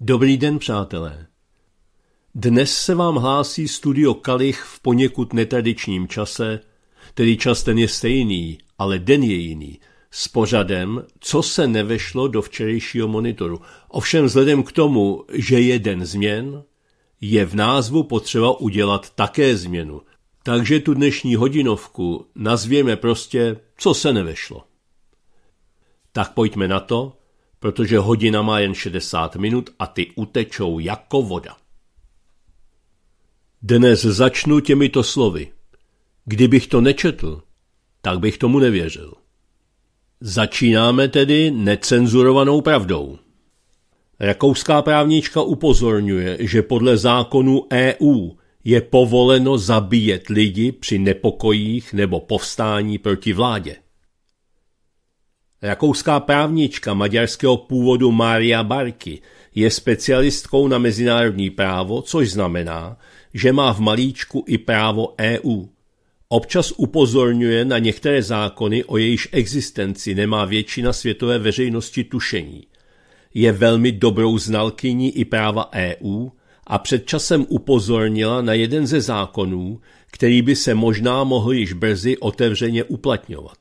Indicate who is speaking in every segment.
Speaker 1: Dobrý den, přátelé. Dnes se vám hlásí studio Kalich v poněkud netradičním čase, tedy čas ten je stejný, ale den je jiný, s pořadem, co se nevešlo do včerejšího monitoru. Ovšem vzhledem k tomu, že je den změn, je v názvu potřeba udělat také změnu. Takže tu dnešní hodinovku nazvěme prostě, co se nevešlo. Tak pojďme na to protože hodina má jen 60 minut a ty utečou jako voda. Dnes začnu těmito slovy. Kdybych to nečetl, tak bych tomu nevěřil. Začínáme tedy necenzurovanou pravdou. Rakouská právnička upozorňuje, že podle zákonu EU je povoleno zabíjet lidi při nepokojích nebo povstání proti vládě. Rakouská právnička maďarského původu Maria Barky je specialistkou na mezinárodní právo, což znamená, že má v malíčku i právo EU. Občas upozorňuje na některé zákony, o jejíž existenci nemá většina světové veřejnosti tušení. Je velmi dobrou znalkyní i práva EU a před časem upozornila na jeden ze zákonů, který by se možná mohl již brzy otevřeně uplatňovat.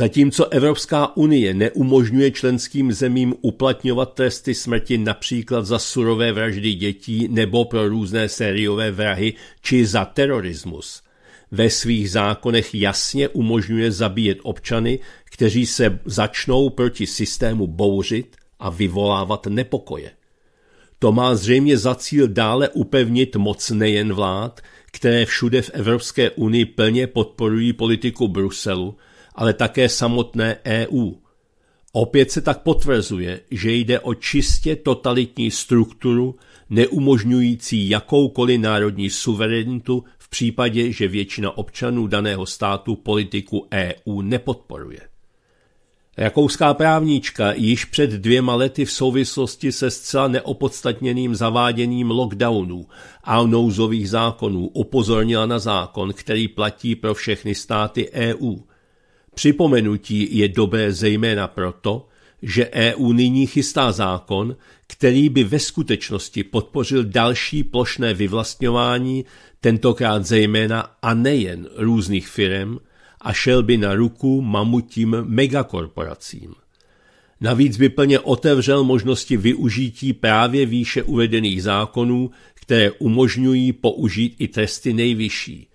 Speaker 1: Zatímco Evropská unie neumožňuje členským zemím uplatňovat tresty smrti například za surové vraždy dětí nebo pro různé sériové vrahy či za terorismus, ve svých zákonech jasně umožňuje zabíjet občany, kteří se začnou proti systému bouřit a vyvolávat nepokoje. To má zřejmě za cíl dále upevnit moc nejen vlád, které všude v Evropské unii plně podporují politiku Bruselu, ale také samotné EU. Opět se tak potvrzuje, že jde o čistě totalitní strukturu, neumožňující jakoukoliv národní suverenitu v případě, že většina občanů daného státu politiku EU nepodporuje. Rakouská právníčka již před dvěma lety v souvislosti se zcela neopodstatněným zaváděním lockdownů a nouzových zákonů upozornila na zákon, který platí pro všechny státy EU – Připomenutí je dobé zejména proto, že EU nyní chystá zákon, který by ve skutečnosti podpořil další plošné vyvlastňování, tentokrát zejména a nejen různých firm, a šel by na ruku mamutím megakorporacím. Navíc by plně otevřel možnosti využití právě výše uvedených zákonů, které umožňují použít i tresty nejvyšší,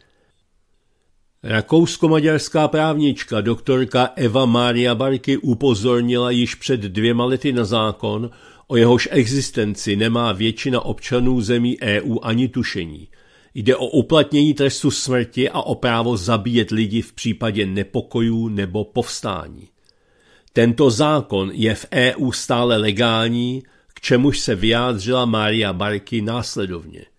Speaker 1: Rakousko-maďarská právnička doktorka Eva Maria Barky upozornila již před dvěma lety na zákon, o jehož existenci nemá většina občanů zemí EU ani tušení. Jde o uplatnění trestu smrti a o právo zabíjet lidi v případě nepokojů nebo povstání. Tento zákon je v EU stále legální, k čemuž se vyjádřila Maria Barky následovně –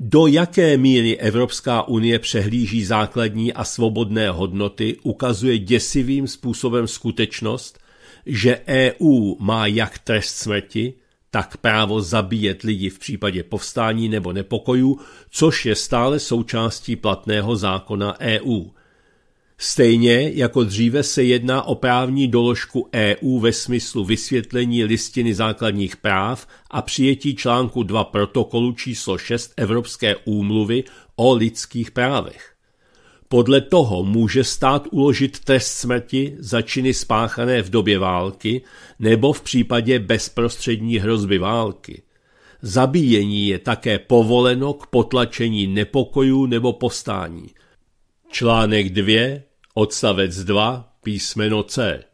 Speaker 1: do jaké míry Evropská unie přehlíží základní a svobodné hodnoty, ukazuje děsivým způsobem skutečnost, že EU má jak trest smrti, tak právo zabíjet lidi v případě povstání nebo nepokojů, což je stále součástí platného zákona EU – Stejně jako dříve se jedná o právní doložku EU ve smyslu vysvětlení listiny základních práv a přijetí článku 2 protokolu číslo 6 Evropské úmluvy o lidských právech. Podle toho může stát uložit trest smrti za činy spáchané v době války nebo v případě bezprostřední hrozby války. Zabíjení je také povoleno k potlačení nepokojů nebo postání. Článek 2 Odstavec 2, písmeno C.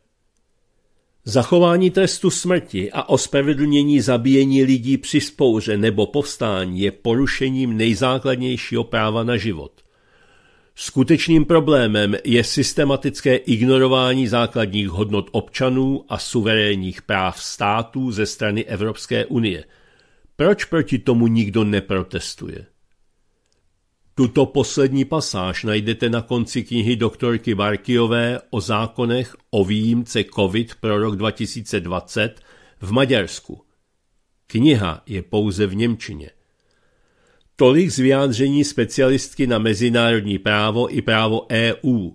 Speaker 1: Zachování trestu smrti a ospravedlnění zabíjení lidí při spouře nebo povstání je porušením nejzákladnějšího práva na život. Skutečným problémem je systematické ignorování základních hodnot občanů a suverénních práv států ze strany Evropské unie. Proč proti tomu nikdo neprotestuje? Tuto poslední pasáž najdete na konci knihy doktorky Barkiové o zákonech o výjimce COVID pro rok 2020 v Maďarsku. Kniha je pouze v Němčině. Tolik z vyjádření specialistky na mezinárodní právo i právo EU.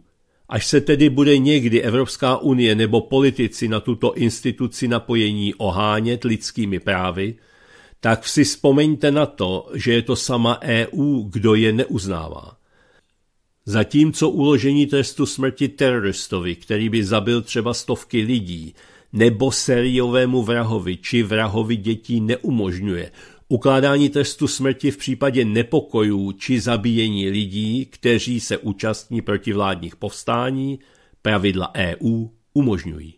Speaker 1: Až se tedy bude někdy Evropská unie nebo politici na tuto instituci napojení ohánět lidskými právy, tak si vzpomeňte na to, že je to sama EU, kdo je neuznává. Zatímco uložení trestu smrti teroristovi, který by zabil třeba stovky lidí, nebo sériovému vrahovi či vrahovi dětí neumožňuje, ukládání trestu smrti v případě nepokojů či zabíjení lidí, kteří se účastní protivládních povstání, pravidla EU umožňují.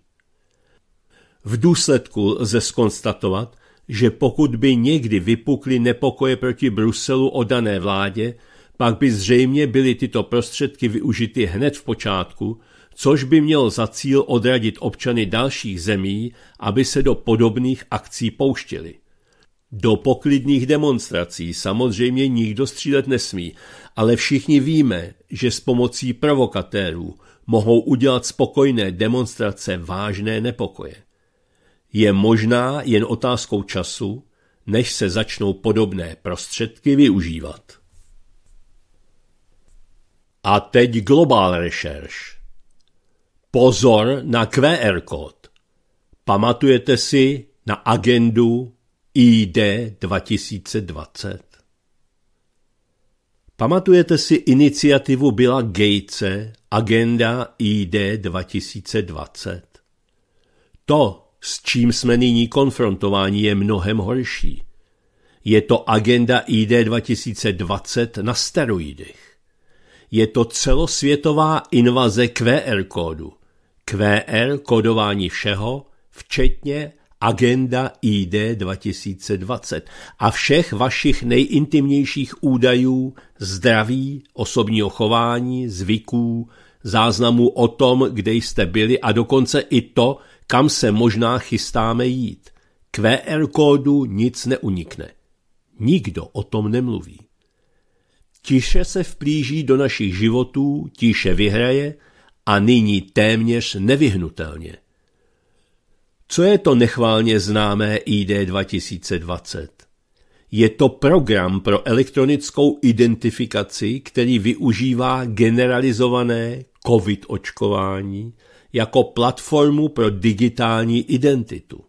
Speaker 1: V důsledku lze skonstatovat, že pokud by někdy vypukly nepokoje proti Bruselu o dané vládě, pak by zřejmě byly tyto prostředky využity hned v počátku, což by mělo za cíl odradit občany dalších zemí, aby se do podobných akcí pouštěli. Do poklidných demonstrací samozřejmě nikdo střílet nesmí, ale všichni víme, že s pomocí provokatérů mohou udělat spokojné demonstrace vážné nepokoje je možná jen otázkou času, než se začnou podobné prostředky využívat. A teď Global Research. Pozor na QR kód. Pamatujete si na agendu ID 2020? Pamatujete si iniciativu byla Gatese Agenda ID 2020? To, s čím jsme nyní konfrontováni, je mnohem horší. Je to agenda ID 2020 na steroidech. Je to celosvětová invaze QR kódu. QR kodování všeho, včetně Agenda ID 2020 a všech vašich nejintimnějších údajů, zdraví, osobního chování, zvyků, záznamů o tom, kde jste byli a dokonce i to, kam se možná chystáme jít. QR kódu nic neunikne. Nikdo o tom nemluví. Tiše se vplíží do našich životů, tiše vyhraje a nyní téměř nevyhnutelně. Co je to nechválně známé ID 2020? Je to program pro elektronickou identifikaci, který využívá generalizované COVID očkování, jako platformu pro digitální identitu.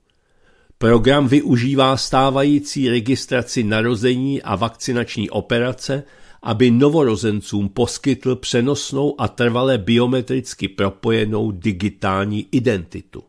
Speaker 1: Program využívá stávající registraci narození a vakcinační operace, aby novorozencům poskytl přenosnou a trvale biometricky propojenou digitální identitu.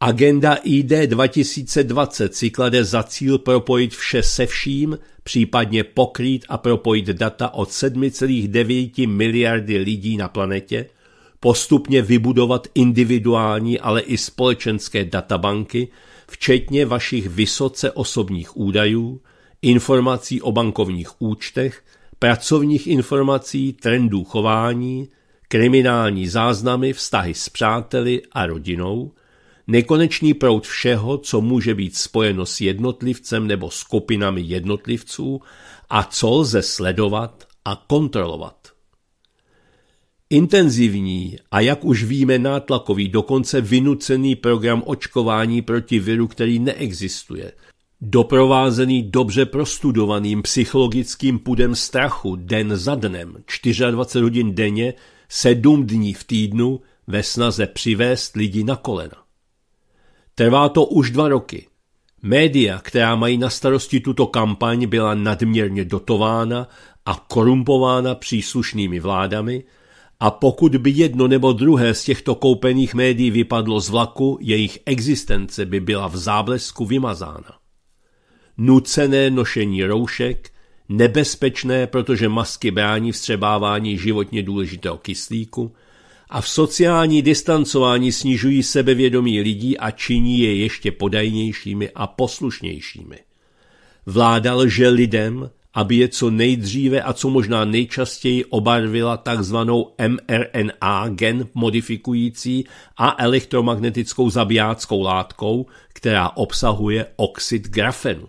Speaker 1: Agenda ID 2020 si klade za cíl propojit vše se vším, případně pokrýt a propojit data od 7,9 miliardy lidí na planetě – postupně vybudovat individuální, ale i společenské databanky, včetně vašich vysoce osobních údajů, informací o bankovních účtech, pracovních informací, trendů chování, kriminální záznamy, vztahy s přáteli a rodinou, nekonečný proud všeho, co může být spojeno s jednotlivcem nebo skupinami jednotlivců a co lze sledovat a kontrolovat. Intenzivní a jak už víme nátlakový, dokonce vynucený program očkování proti viru, který neexistuje, doprovázený dobře prostudovaným psychologickým pudem strachu den za dnem, 24 hodin denně, 7 dní v týdnu ve snaze přivést lidi na kolena. Trvá to už dva roky. Média, která mají na starosti tuto kampaň, byla nadměrně dotována a korumpována příslušnými vládami – a pokud by jedno nebo druhé z těchto koupených médií vypadlo z vlaku, jejich existence by byla v záblesku vymazána. Nucené nošení roušek, nebezpečné, protože masky brání vstřebávání životně důležitého kyslíku a v sociální distancování snižují sebevědomí lidí a činí je ještě podajnějšími a poslušnějšími. Vláda lže lidem, aby je co nejdříve a co možná nejčastěji obarvila takzvanou mRNA gen modifikující a elektromagnetickou zabijáckou látkou, která obsahuje oxid grafenu.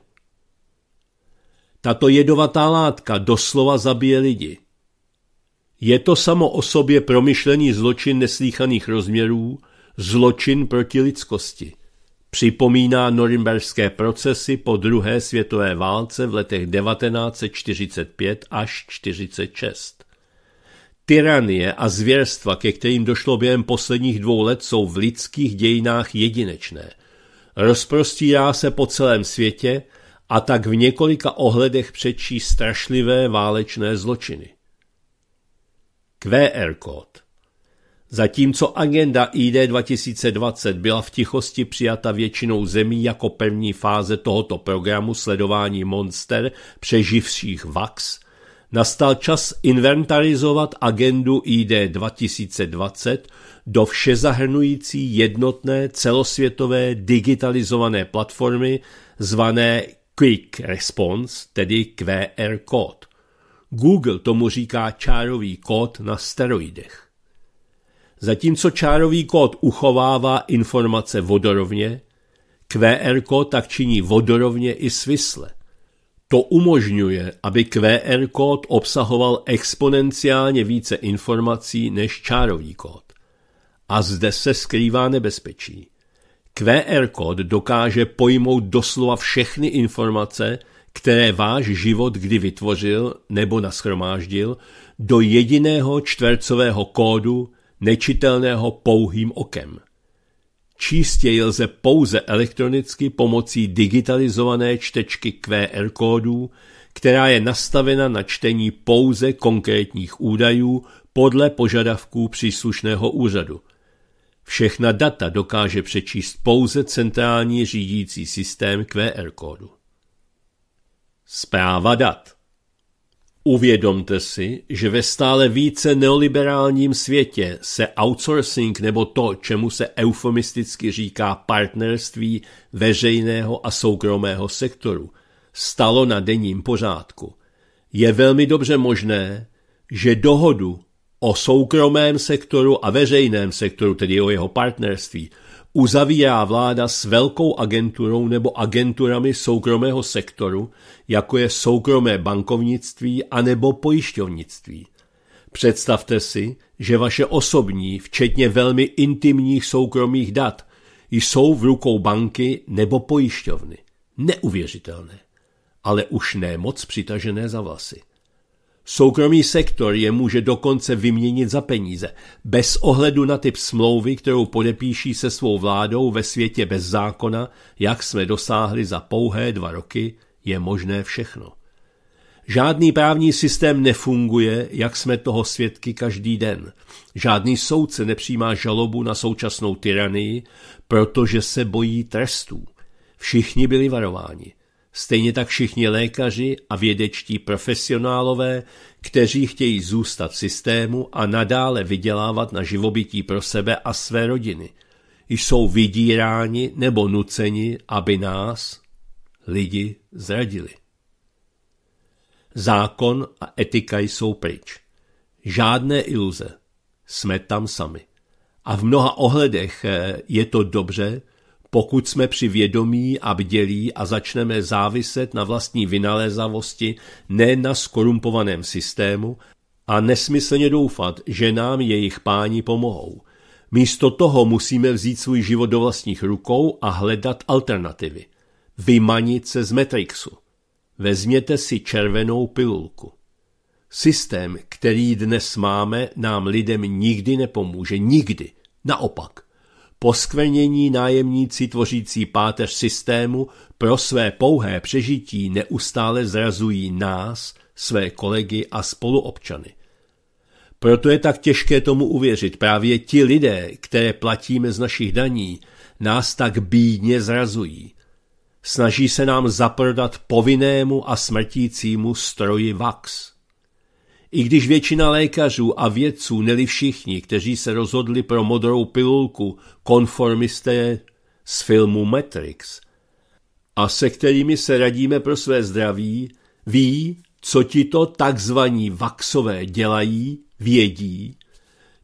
Speaker 1: Tato jedovatá látka doslova zabije lidi. Je to samo o sobě promyšlený zločin neslíchaných rozměrů, zločin proti lidskosti. Připomíná norimberské procesy po druhé světové válce v letech 1945 až 46. Tyranie a zvěrstva, ke kterým došlo během posledních dvou let, jsou v lidských dějinách jedinečné. Rozprostírá se po celém světě a tak v několika ohledech přečí strašlivé válečné zločiny. QR kód Zatímco agenda ID 2020 byla v tichosti přijata většinou zemí jako první fáze tohoto programu sledování monster přeživších VAX, nastal čas inventarizovat agendu ID 2020 do všezahrnující jednotné celosvětové digitalizované platformy zvané Quick Response, tedy QR kód. Google tomu říká čárový kód na steroidech. Zatímco čárový kód uchovává informace vodorovně, QR kód tak činí vodorovně i svisle. To umožňuje, aby QR kód obsahoval exponenciálně více informací než čárový kód. A zde se skrývá nebezpečí. QR kód dokáže pojmout doslova všechny informace, které váš život kdy vytvořil nebo nashromáždil, do jediného čtvercového kódu, nečitelného pouhým okem. Číst je lze pouze elektronicky pomocí digitalizované čtečky QR kódů, která je nastavena na čtení pouze konkrétních údajů podle požadavků příslušného úřadu. Všechna data dokáže přečíst pouze centrální řídící systém QR kódu. Zpráva dat Uvědomte si, že ve stále více neoliberálním světě se outsourcing nebo to, čemu se eufemisticky říká partnerství veřejného a soukromého sektoru, stalo na denním pořádku. Je velmi dobře možné, že dohodu o soukromém sektoru a veřejném sektoru, tedy o jeho partnerství, uzavírá vláda s velkou agenturou nebo agenturami soukromého sektoru, jako je soukromé bankovnictví a nebo pojišťovnictví. Představte si, že vaše osobní, včetně velmi intimních soukromých dat, jsou v rukou banky nebo pojišťovny. Neuvěřitelné, ale už ne moc přitažené za vlasy. Soukromý sektor je může dokonce vyměnit za peníze, bez ohledu na typ smlouvy, kterou podepíší se svou vládou ve světě bez zákona, jak jsme dosáhli za pouhé dva roky, je možné všechno. Žádný právní systém nefunguje, jak jsme toho svědky každý den. Žádný soudce nepřijímá žalobu na současnou tyranii, protože se bojí trestů. Všichni byli varováni. Stejně tak všichni lékaři a vědečtí profesionálové, kteří chtějí zůstat v systému a nadále vydělávat na živobytí pro sebe a své rodiny, jsou vydíráni nebo nuceni, aby nás, lidi, zradili. Zákon a etika jsou pryč. Žádné iluze. Jsme tam sami. A v mnoha ohledech eh, je to dobře, pokud jsme při vědomí a bdělí a začneme záviset na vlastní vynalézavosti, ne na skorumpovaném systému, a nesmyslně doufat, že nám jejich páni pomohou. Místo toho musíme vzít svůj život do vlastních rukou a hledat alternativy. Vymanit se z Matrixu. Vezměte si červenou pilulku. Systém, který dnes máme, nám lidem nikdy nepomůže. Nikdy. Naopak. Poskvrnění nájemníci tvořící páteř systému pro své pouhé přežití neustále zrazují nás, své kolegy a spoluobčany. Proto je tak těžké tomu uvěřit. Právě ti lidé, které platíme z našich daní, nás tak bídně zrazují. Snaží se nám zaprodat povinnému a smrtícímu stroji VAX. I když většina lékařů a vědců, neli všichni, kteří se rozhodli pro modrou pilulku, konformisté z filmu Matrix, a se kterými se radíme pro své zdraví, ví, co ti to takzvaní vaxové dělají, vědí,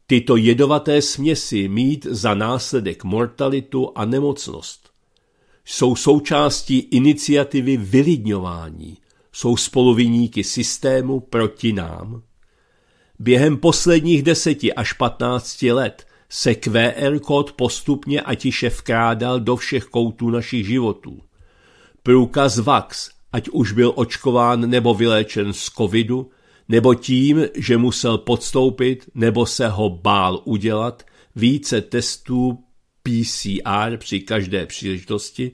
Speaker 1: tyto jedovaté směsi mít za následek mortalitu a nemocnost. Jsou součástí iniciativy vylidňování – jsou spoluviníky systému proti nám. Během posledních deseti až patnácti let se QR kód postupně a tiše vkrádal do všech koutů našich životů. Průkaz VAX, ať už byl očkován nebo vyléčen z covidu, nebo tím, že musel podstoupit nebo se ho bál udělat více testů PCR při každé příležitosti,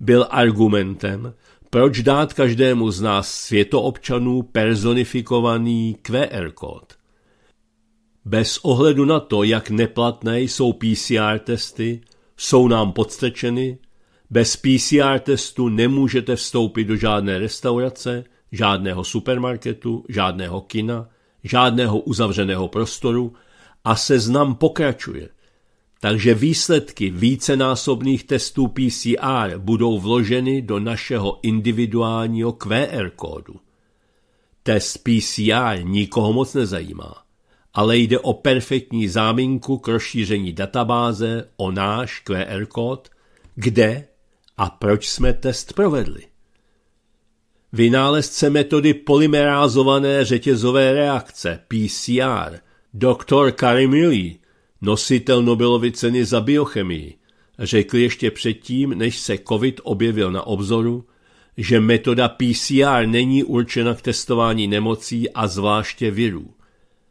Speaker 1: byl argumentem, proč dát každému z nás světoobčanů personifikovaný QR kód? Bez ohledu na to, jak neplatné jsou PCR testy, jsou nám podstrčeny, bez PCR testu nemůžete vstoupit do žádné restaurace, žádného supermarketu, žádného kina, žádného uzavřeného prostoru a seznam pokračuje – takže výsledky vícenásobných testů PCR budou vloženy do našeho individuálního QR kódu. Test PCR nikoho moc nezajímá, ale jde o perfektní záminku k rozšíření databáze o náš QR kód, kde a proč jsme test provedli. Vynálezce metody polymerázované řetězové reakce PCR, doktor Karimili, nositel Nobelovy ceny za biochemii, řekl ještě předtím, než se COVID objevil na obzoru, že metoda PCR není určena k testování nemocí a zvláště virů.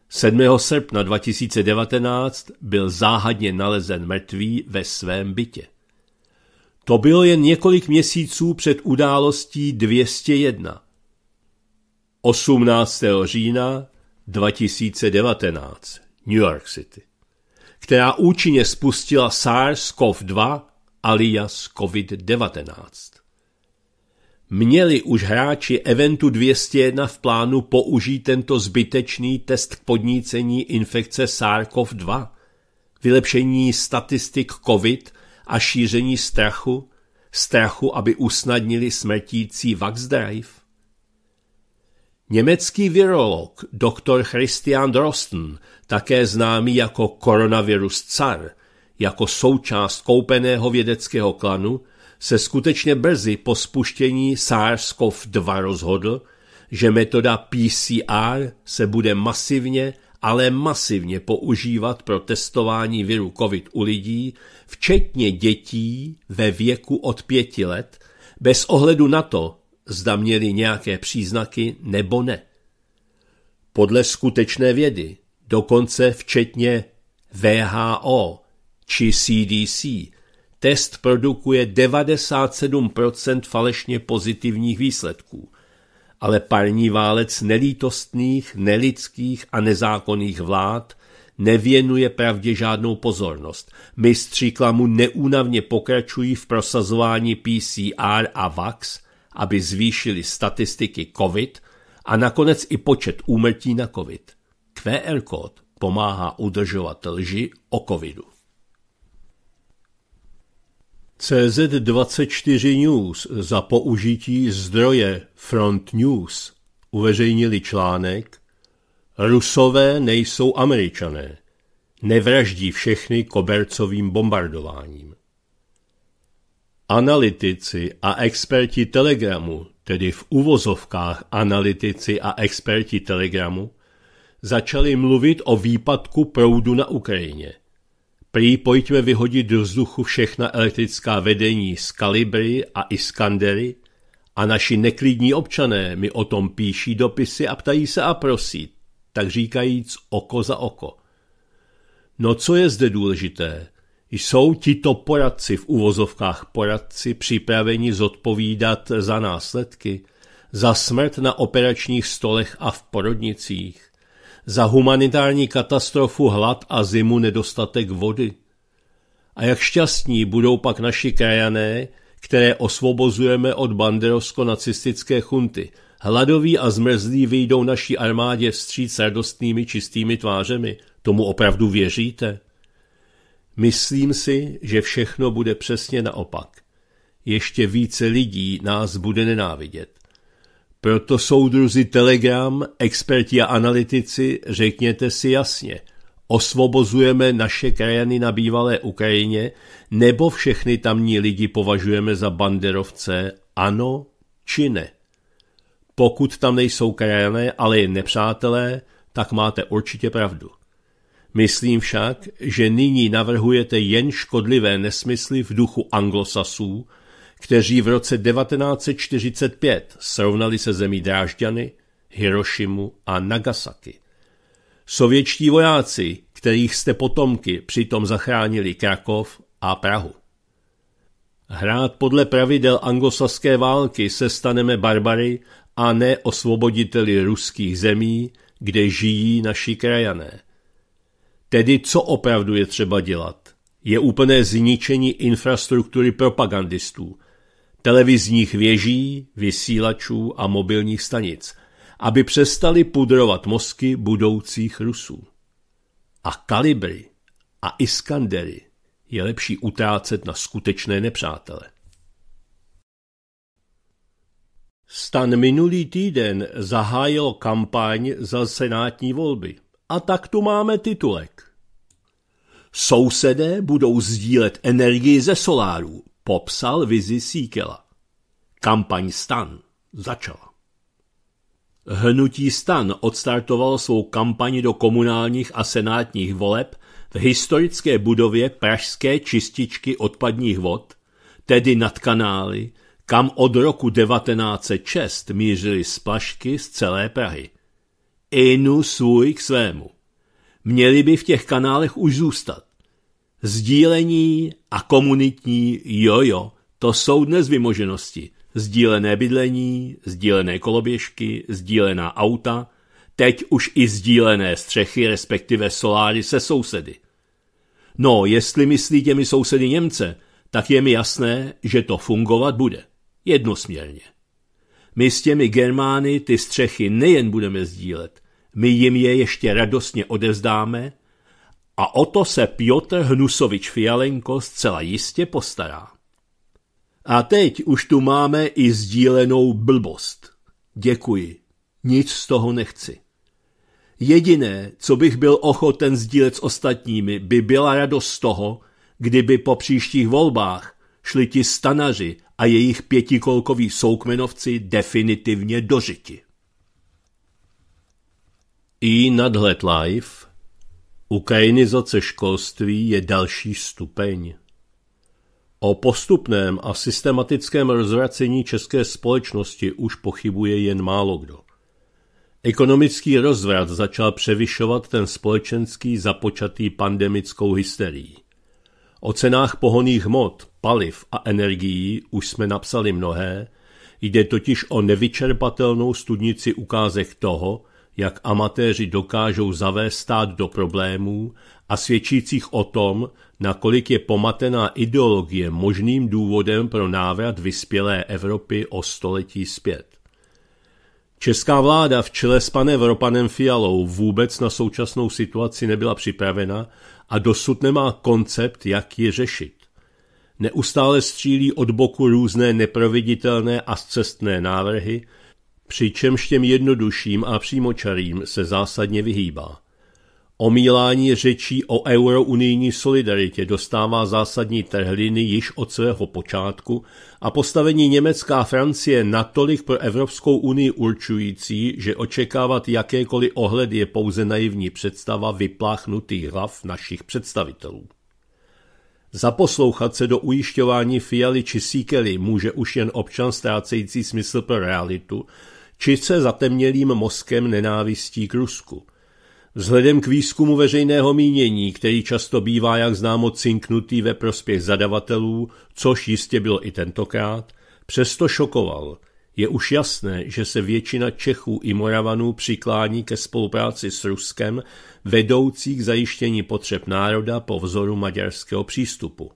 Speaker 1: 7. srpna 2019 byl záhadně nalezen mrtvý ve svém bytě. To bylo jen několik měsíců před událostí 201. 18. října 2019 New York City která účinně spustila SARS-CoV-2 alias COVID-19. Měli už hráči eventu 201 v plánu použít tento zbytečný test k podnícení infekce SARS-CoV-2, vylepšení statistik COVID a šíření strachu, strachu, aby usnadnili smrtící Vax Drive? Německý virolog dr. Christian Drosten, také známý jako koronavirus car, jako součást koupeného vědeckého klanu, se skutečně brzy po spuštění SARS-CoV-2 rozhodl, že metoda PCR se bude masivně, ale masivně používat pro testování viru COVID u lidí, včetně dětí ve věku od pěti let, bez ohledu na to, zda měli nějaké příznaky nebo ne. Podle skutečné vědy, dokonce včetně VHO či CDC, test produkuje 97% falešně pozitivních výsledků, ale parní válec nelítostných, nelidských a nezákonných vlád nevěnuje pravdě žádnou pozornost. Mistři klamu neúnavně pokračují v prosazování PCR a VAX – aby zvýšili statistiky COVID a nakonec i počet úmrtí na COVID. QR kód pomáhá udržovat lži o COVIDu. CZ24 News za použití zdroje Front News uveřejnili článek Rusové nejsou američané, nevraždí všechny kobercovým bombardováním. Analytici a experti Telegramu, tedy v uvozovkách analytici a experti Telegramu, začali mluvit o výpadku proudu na Ukrajině. Prý pojďme vyhodit do vzduchu všechna elektrická vedení z Kalibry a Iskandery a naši neklidní občané mi o tom píší dopisy a ptají se a prosí, tak říkajíc oko za oko. No co je zde důležité? Jsou tito poradci v uvozovkách poradci připraveni zodpovídat za následky, za smrt na operačních stolech a v porodnicích, za humanitární katastrofu hlad a zimu nedostatek vody? A jak šťastní budou pak naši krajané, které osvobozujeme od banderovsko-nacistické chunty. Hladoví a zmrzlí vyjdou naší armádě vstříc radostnými čistými tvářemi. Tomu opravdu věříte? Myslím si, že všechno bude přesně naopak. Ještě více lidí nás bude nenávidět. Proto soudruzi Telegram, experti a analytici, řekněte si jasně, osvobozujeme naše krajany na bývalé Ukrajině, nebo všechny tamní lidi považujeme za banderovce, ano či ne. Pokud tam nejsou krajané, ale jen nepřátelé, tak máte určitě pravdu. Myslím však, že nyní navrhujete jen škodlivé nesmysly v duchu anglosasů, kteří v roce 1945 srovnali se zemí Drážďany, Hirošimu a Nagasaki. Sovětští vojáci, kterých jste potomky, přitom zachránili Krakov a Prahu. Hrát podle pravidel anglosaské války se staneme barbary a ne osvoboditeli ruských zemí, kde žijí naši krajané – Tedy co opravdu je třeba dělat? Je úplné zničení infrastruktury propagandistů, televizních věží, vysílačů a mobilních stanic, aby přestali pudrovat mozky budoucích Rusů. A kalibry a Iskandery je lepší utrácet na skutečné nepřátele. Stan minulý týden zahájil kampaň za senátní volby – a tak tu máme titulek. Sousedé budou sdílet energii ze solárů, popsal vizi Síkela. Kampaň stan začala. Hnutí stan odstartovalo svou kampaň do komunálních a senátních voleb v historické budově Pražské čističky odpadních vod, tedy nad kanály, kam od roku 1906 mířily splašky z celé Prahy – inu svůj k svému. Měli by v těch kanálech už zůstat. Sdílení a komunitní jojo, to jsou dnes vymoženosti. Sdílené bydlení, sdílené koloběžky, sdílená auta, teď už i sdílené střechy, respektive soláry se sousedy. No, jestli myslí těmi sousedy Němce, tak je mi jasné, že to fungovat bude. Jednosměrně. My s těmi Germány ty střechy nejen budeme sdílet, my jim je ještě radostně odevzdáme a o to se Piotr Hnusovič Fialenko zcela jistě postará. A teď už tu máme i sdílenou blbost. Děkuji. Nic z toho nechci. Jediné, co bych byl ochoten sdílet s ostatními, by byla radost z toho, kdyby po příštích volbách šli ti stanaři a jejich pětikolkoví soukmenovci definitivně dožiti. I nadhled live Ukrajinizace školství je další stupeň. O postupném a systematickém rozvracení české společnosti už pochybuje jen málo kdo. Ekonomický rozvrat začal převyšovat ten společenský započatý pandemickou hysterií. O cenách pohoných hmot, paliv a energií už jsme napsali mnohé, jde totiž o nevyčerpatelnou studnici ukázek toho, jak amatéři dokážou zavést stát do problémů a svědčících o tom, nakolik je pomatená ideologie možným důvodem pro návrat vyspělé Evropy o století zpět. Česká vláda v čele s panem Vropanem Fialou vůbec na současnou situaci nebyla připravena a dosud nemá koncept, jak ji řešit neustále střílí od boku různé neproviditelné a zcestné návrhy, přičemž těm jednodušším a přímočarým se zásadně vyhýbá. Omílání řečí o eurounijní solidaritě dostává zásadní trhliny již od svého počátku a postavení Německa a Francie natolik pro Evropskou unii určující, že očekávat jakékoliv ohled je pouze naivní představa vypláchnutých hlav našich představitelů. Zaposlouchat se do ujišťování Fialy či Sikely může už jen občan ztrácející smysl pro realitu, či se zatemnělým mozkem nenávistí k Rusku. Vzhledem k výzkumu veřejného mínění, který často bývá, jak známo, cinknutý ve prospěch zadavatelů, což jistě bylo i tentokrát, přesto šokoval – je už jasné, že se většina Čechů i Moravanů přiklání ke spolupráci s Ruskem, vedoucí k zajištění potřeb národa po vzoru maďarského přístupu.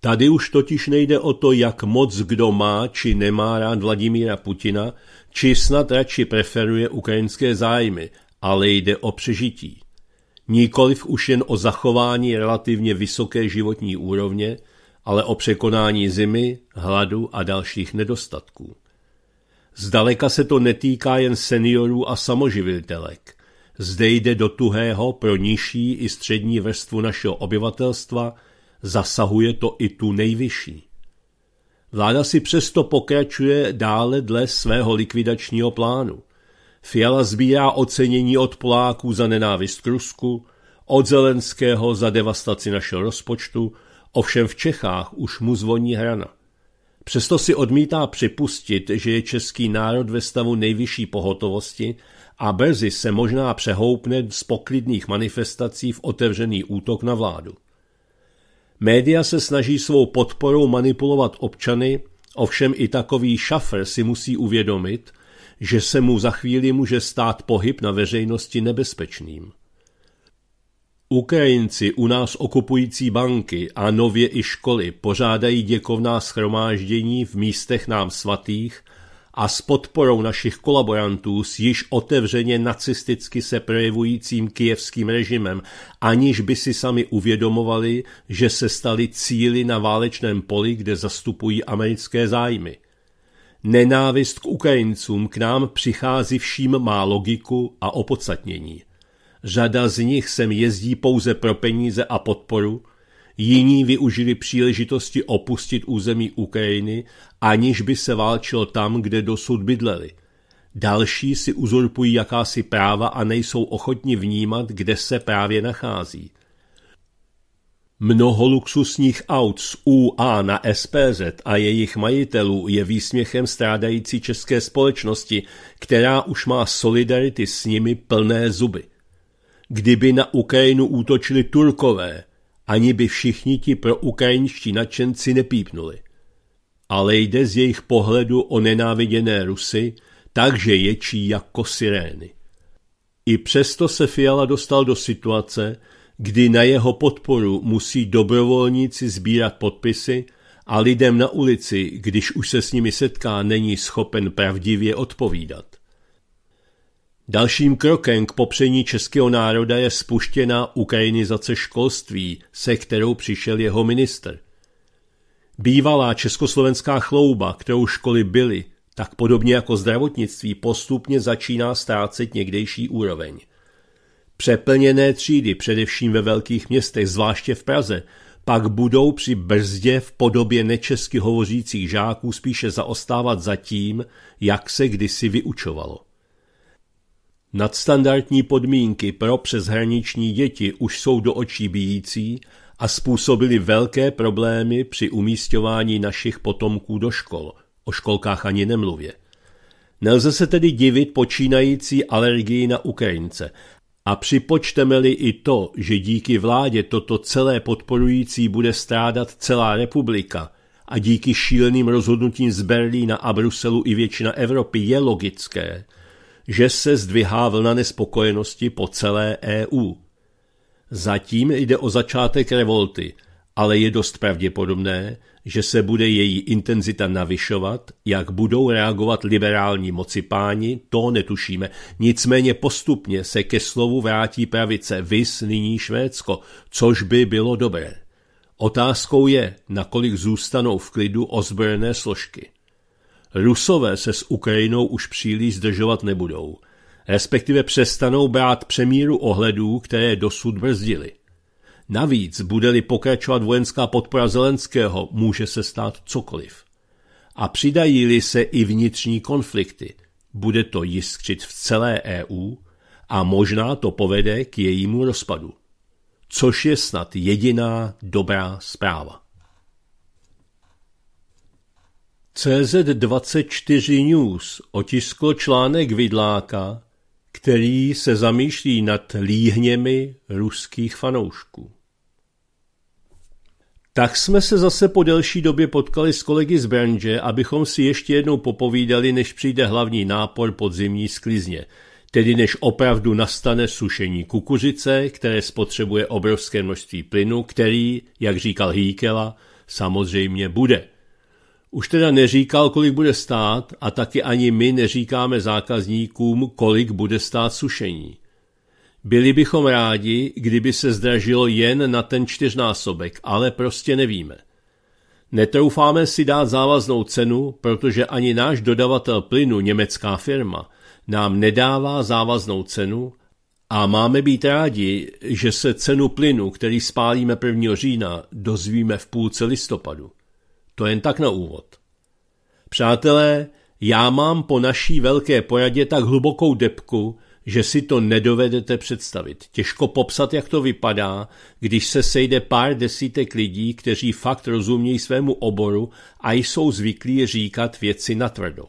Speaker 1: Tady už totiž nejde o to, jak moc kdo má či nemá rád Vladimíra Putina, či snad radši preferuje ukrajinské zájmy, ale jde o přežití. Nikoliv už jen o zachování relativně vysoké životní úrovně, ale o překonání zimy, hladu a dalších nedostatků. Zdaleka se to netýká jen seniorů a samoživitelek. Zde jde do tuhého pro nižší i střední vrstvu našeho obyvatelstva, zasahuje to i tu nejvyšší. Vláda si přesto pokračuje dále dle svého likvidačního plánu. Fiala sbírá ocenění od Poláků za nenávist k Rusku, od Zelenského za devastaci našeho rozpočtu, Ovšem v Čechách už mu zvoní hrana. Přesto si odmítá připustit, že je český národ ve stavu nejvyšší pohotovosti a brzy se možná přehoupne z poklidných manifestací v otevřený útok na vládu. Média se snaží svou podporou manipulovat občany, ovšem i takový šafr si musí uvědomit, že se mu za chvíli může stát pohyb na veřejnosti nebezpečným. Ukrajinci u nás okupující banky a nově i školy pořádají děkovná schromáždění v místech nám svatých a s podporou našich kolaborantů s již otevřeně nacisticky se projevujícím kijevským režimem, aniž by si sami uvědomovali, že se stali cíly na válečném poli, kde zastupují americké zájmy. Nenávist k Ukrajincům k nám přichází vším má logiku a opodstatnění – Řada z nich sem jezdí pouze pro peníze a podporu, jiní využili příležitosti opustit území Ukrajiny, aniž by se válčilo tam, kde dosud bydleli. Další si uzurpují jakási práva a nejsou ochotni vnímat, kde se právě nachází. Mnoho luxusních aut z UA na SPZ a jejich majitelů je výsměchem strádající české společnosti, která už má solidarity s nimi plné zuby. Kdyby na Ukrajinu útočili Turkové, ani by všichni ti pro ukrajinští nadšenci nepípnuli. Ale jde z jejich pohledu o nenáviděné Rusy, takže ječí jako sirény. I přesto se Fiala dostal do situace, kdy na jeho podporu musí dobrovolníci sbírat podpisy a lidem na ulici, když už se s nimi setká, není schopen pravdivě odpovídat. Dalším krokem k popření českého národa je spuštěna ukrajinizace školství, se kterou přišel jeho minister. Bývalá československá chlouba, kterou školy byly, tak podobně jako zdravotnictví postupně začíná ztrácet někdejší úroveň. Přeplněné třídy, především ve velkých městech, zvláště v Praze, pak budou při brzdě v podobě nečesky hovořících žáků spíše zaostávat za tím, jak se kdysi vyučovalo. Nadstandardní podmínky pro přeshraniční děti už jsou do očí bíjící a způsobily velké problémy při umístování našich potomků do škol, o školkách ani nemluvě. Nelze se tedy divit počínající alergii na Ukrajince. A připočteme-li i to, že díky vládě toto celé podporující bude strádat celá republika a díky šíleným rozhodnutím z Berlína a Bruselu i většina Evropy je logické – že se zdvihá vlna nespokojenosti po celé EU. Zatím jde o začátek revolty, ale je dost pravděpodobné, že se bude její intenzita navyšovat, jak budou reagovat liberální páni, to netušíme. Nicméně postupně se ke slovu vrátí pravice, vys nyní Švédsko, což by bylo dobré. Otázkou je, nakolik zůstanou v klidu ozbrojené složky. Rusové se s Ukrajinou už příliš zdržovat nebudou, respektive přestanou brát přemíru ohledů, které dosud brzdili. Navíc bude-li pokračovat vojenská podpora Zelenského, může se stát cokoliv. A přidají-li se i vnitřní konflikty, bude to jiskřit v celé EU a možná to povede k jejímu rozpadu. Což je snad jediná dobrá zpráva. CZ24 News otiskl článek Vidláka, který se zamýšlí nad líhněmi ruských fanoušků. Tak jsme se zase po delší době potkali s kolegy z Branže, abychom si ještě jednou popovídali, než přijde hlavní nápor podzimní sklizně, tedy než opravdu nastane sušení kukuřice, které spotřebuje obrovské množství plynu, který, jak říkal Hýkela, samozřejmě bude – už teda neříkal, kolik bude stát a taky ani my neříkáme zákazníkům, kolik bude stát sušení. Byli bychom rádi, kdyby se zdražilo jen na ten čtyřnásobek, ale prostě nevíme. Netroufáme si dát závaznou cenu, protože ani náš dodavatel plynu, německá firma, nám nedává závaznou cenu a máme být rádi, že se cenu plynu, který spálíme 1. října, dozvíme v půlce listopadu. To jen tak na úvod. Přátelé, já mám po naší velké pojadě tak hlubokou depku, že si to nedovedete představit. Těžko popsat, jak to vypadá, když se sejde pár desítek lidí, kteří fakt rozumějí svému oboru a jsou zvyklí říkat věci natvrdo.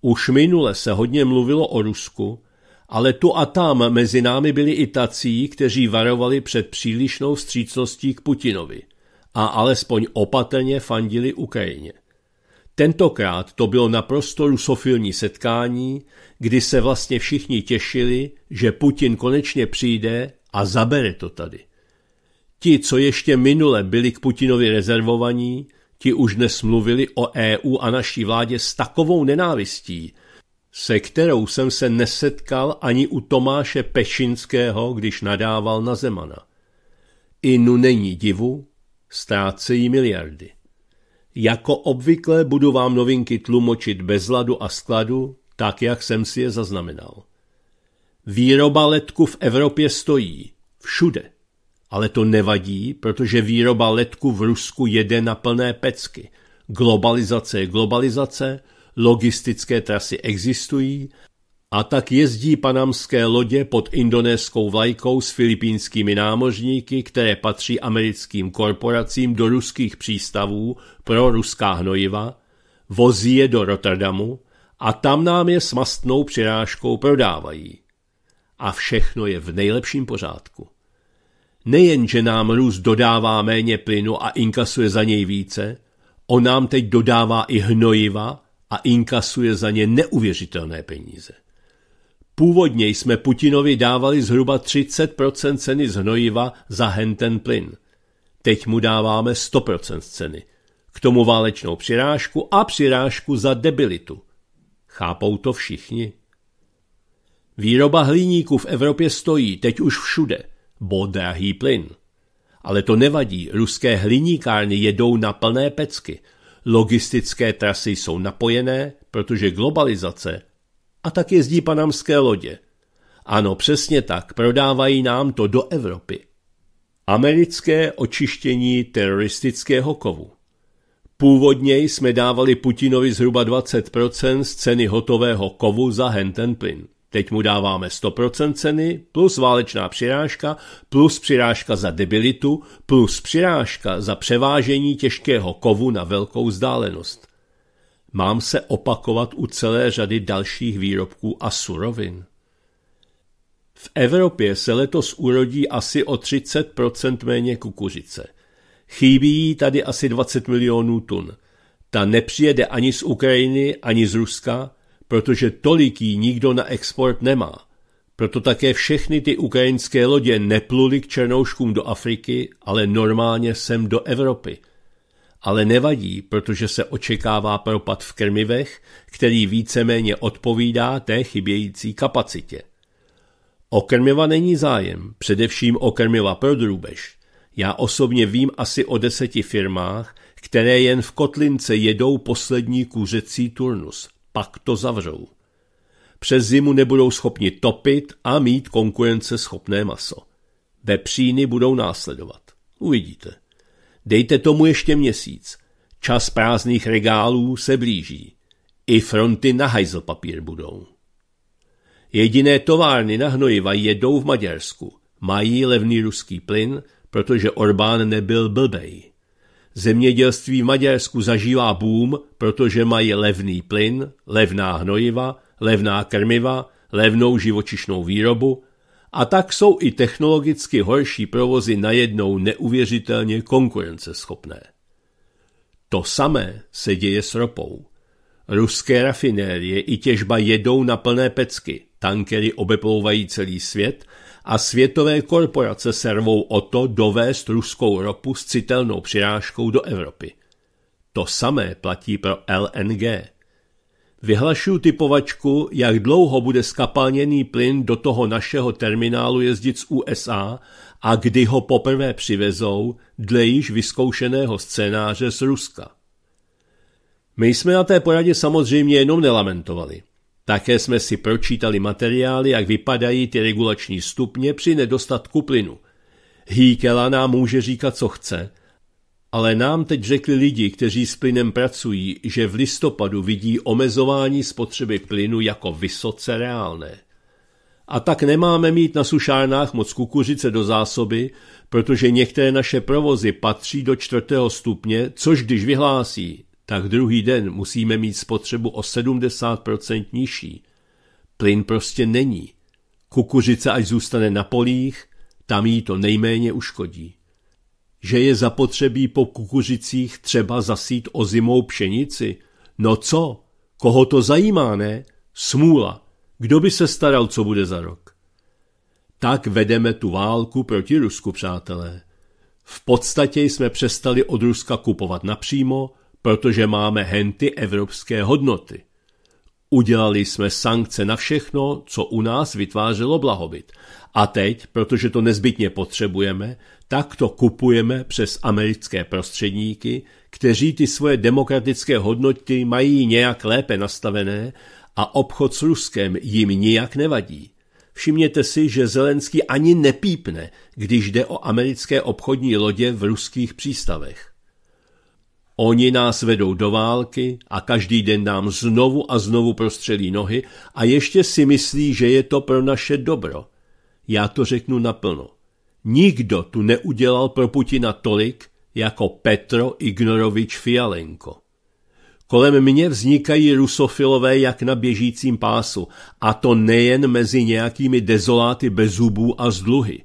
Speaker 1: Už minule se hodně mluvilo o Rusku, ale tu a tam mezi námi byli i tací, kteří varovali před přílišnou vstřícností k Putinovi – a alespoň opatrně fandili Ukrajině. Tentokrát to bylo naprosto rusofilní setkání, kdy se vlastně všichni těšili, že Putin konečně přijde a zabere to tady. Ti, co ještě minule byli k Putinovi rezervovaní, ti už dnes mluvili o EU a naší vládě s takovou nenávistí, se kterou jsem se nesetkal ani u Tomáše Pešinského, když nadával na Zemana. Inu, není divu, Ztrácejí miliardy. Jako obvykle budu vám novinky tlumočit bez ladu a skladu, tak jak jsem si je zaznamenal. Výroba letku v Evropě stojí. Všude. Ale to nevadí, protože výroba letku v Rusku jede na plné pecky. Globalizace je globalizace, logistické trasy existují a tak jezdí panamské lodě pod indonéskou vlajkou s filipínskými námořníky, které patří americkým korporacím do ruských přístavů pro ruská hnojiva, vozí je do Rotterdamu a tam nám je s mastnou přirážkou prodávají. A všechno je v nejlepším pořádku. Nejen, že nám Rus dodává méně plynu a inkasuje za něj více, on nám teď dodává i hnojiva a inkasuje za ně neuvěřitelné peníze. Původně jsme Putinovi dávali zhruba 30% ceny z hnojiva za henten plyn. Teď mu dáváme 100% ceny. K tomu válečnou přirážku a přirážku za debilitu. Chápou to všichni? Výroba hliníku v Evropě stojí teď už všude, bo drahý plyn. Ale to nevadí, ruské hliníkárny jedou na plné pecky. Logistické trasy jsou napojené, protože globalizace a tak jezdí panamské lodě. Ano, přesně tak, prodávají nám to do Evropy. Americké očištění teroristického kovu. Původně jsme dávali Putinovi zhruba 20% z ceny hotového kovu za henten plyn. Teď mu dáváme 100% ceny, plus válečná přirážka, plus přirážka za debilitu, plus přirážka za převážení těžkého kovu na velkou vzdálenost. Mám se opakovat u celé řady dalších výrobků a surovin. V Evropě se letos urodí asi o 30 méně kukuřice. Chybí jí tady asi 20 milionů tun. Ta nepřijede ani z Ukrajiny, ani z Ruska, protože tolik jí nikdo na export nemá. Proto také všechny ty ukrajinské lodě nepluly k černouškům do Afriky, ale normálně sem do Evropy – ale nevadí, protože se očekává propad v krmivech, který víceméně odpovídá té chybějící kapacitě. O krmiva není zájem, především o krmiva pro drůbež. Já osobně vím asi o deseti firmách, které jen v kotlince jedou poslední kůřecí turnus, pak to zavřou. Přes zimu nebudou schopni topit a mít konkurence schopné maso. Vepříny budou následovat. Uvidíte. Dejte tomu ještě měsíc. Čas prázdných regálů se blíží. I fronty na papír budou. Jediné továrny na hnojiva jedou v Maďarsku. Mají levný ruský plyn, protože Orbán nebyl blbej. Zemědělství v Maďarsku zažívá boom, protože mají levný plyn, levná hnojiva, levná krmiva, levnou živočišnou výrobu a tak jsou i technologicky horší provozy najednou neuvěřitelně konkurenceschopné. To samé se děje s ropou. Ruské rafinérie i těžba jedou na plné pecky, tankery obeplouvají celý svět a světové korporace servou o to dovést ruskou ropu s citelnou přirážkou do Evropy. To samé platí pro LNG. Vyhlašuju typovačku, jak dlouho bude skapalněný plyn do toho našeho terminálu jezdit z USA a kdy ho poprvé přivezou dle již vyzkoušeného scénáře z Ruska. My jsme na té poradě samozřejmě jenom nelamentovali. Také jsme si pročítali materiály, jak vypadají ty regulační stupně při nedostatku plynu. Hýkela nám může říkat, co chce – ale nám teď řekli lidi, kteří s plynem pracují, že v listopadu vidí omezování spotřeby plynu jako vysoce reálné. A tak nemáme mít na sušárnách moc kukuřice do zásoby, protože některé naše provozy patří do čtvrtého stupně, což když vyhlásí, tak druhý den musíme mít spotřebu o 70% nižší. Plyn prostě není. Kukuřice, až zůstane na polích, tam jí to nejméně uškodí že je zapotřebí po kukuřicích třeba zasít zimou pšenici. No co? Koho to zajímá, ne? Smůla. Kdo by se staral, co bude za rok? Tak vedeme tu válku proti Rusku, přátelé. V podstatě jsme přestali od Ruska kupovat napřímo, protože máme henty evropské hodnoty. Udělali jsme sankce na všechno, co u nás vytvářelo blahobyt. A teď, protože to nezbytně potřebujeme, tak to kupujeme přes americké prostředníky, kteří ty svoje demokratické hodnoty mají nějak lépe nastavené a obchod s Ruskem jim nijak nevadí. Všimněte si, že Zelenský ani nepípne, když jde o americké obchodní lodě v ruských přístavech. Oni nás vedou do války a každý den nám znovu a znovu prostřelí nohy a ještě si myslí, že je to pro naše dobro. Já to řeknu naplno. Nikdo tu neudělal pro Putina tolik, jako Petro Ignorovič Fialenko. Kolem mě vznikají rusofilové jak na běžícím pásu, a to nejen mezi nějakými dezoláty bez zubů a zdluhy,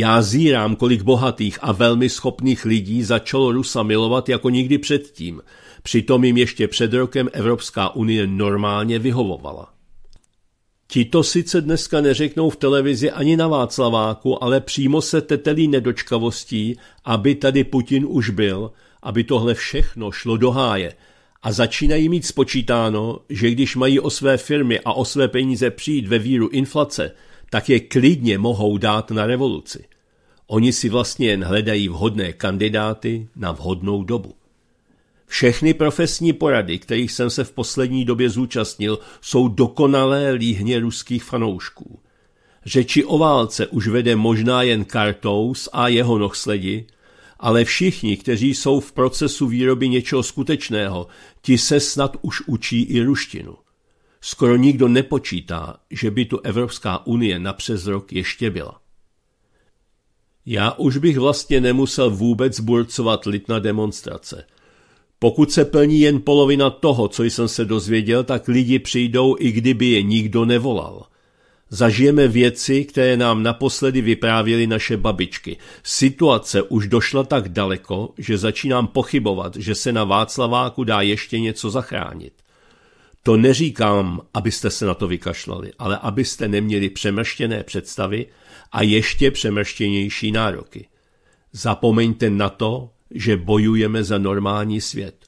Speaker 1: já zírám, kolik bohatých a velmi schopných lidí začalo Rusa milovat jako nikdy předtím. Přitom jim ještě před rokem Evropská unie normálně vyhovovala. Ti to sice dneska neřeknou v televizi ani na Václaváku, ale přímo se tetelí nedočkavostí, aby tady Putin už byl, aby tohle všechno šlo do háje. A začínají mít spočítáno, že když mají o své firmy a o své peníze přijít ve víru inflace, tak je klidně mohou dát na revoluci. Oni si vlastně jen hledají vhodné kandidáty na vhodnou dobu. Všechny profesní porady, kterých jsem se v poslední době zúčastnil, jsou dokonalé líhně ruských fanoušků. Řeči o válce už vede možná jen Kartous a jeho nohsledi, ale všichni, kteří jsou v procesu výroby něčeho skutečného, ti se snad už učí i ruštinu. Skoro nikdo nepočítá, že by tu Evropská unie na přes rok ještě byla. Já už bych vlastně nemusel vůbec burcovat lid na demonstrace. Pokud se plní jen polovina toho, co jsem se dozvěděl, tak lidi přijdou, i kdyby je nikdo nevolal. Zažijeme věci, které nám naposledy vyprávěly naše babičky. Situace už došla tak daleko, že začínám pochybovat, že se na Václaváku dá ještě něco zachránit. To neříkám, abyste se na to vykašlali, ale abyste neměli přemrštěné představy a ještě přemrštěnější nároky. Zapomeňte na to, že bojujeme za normální svět.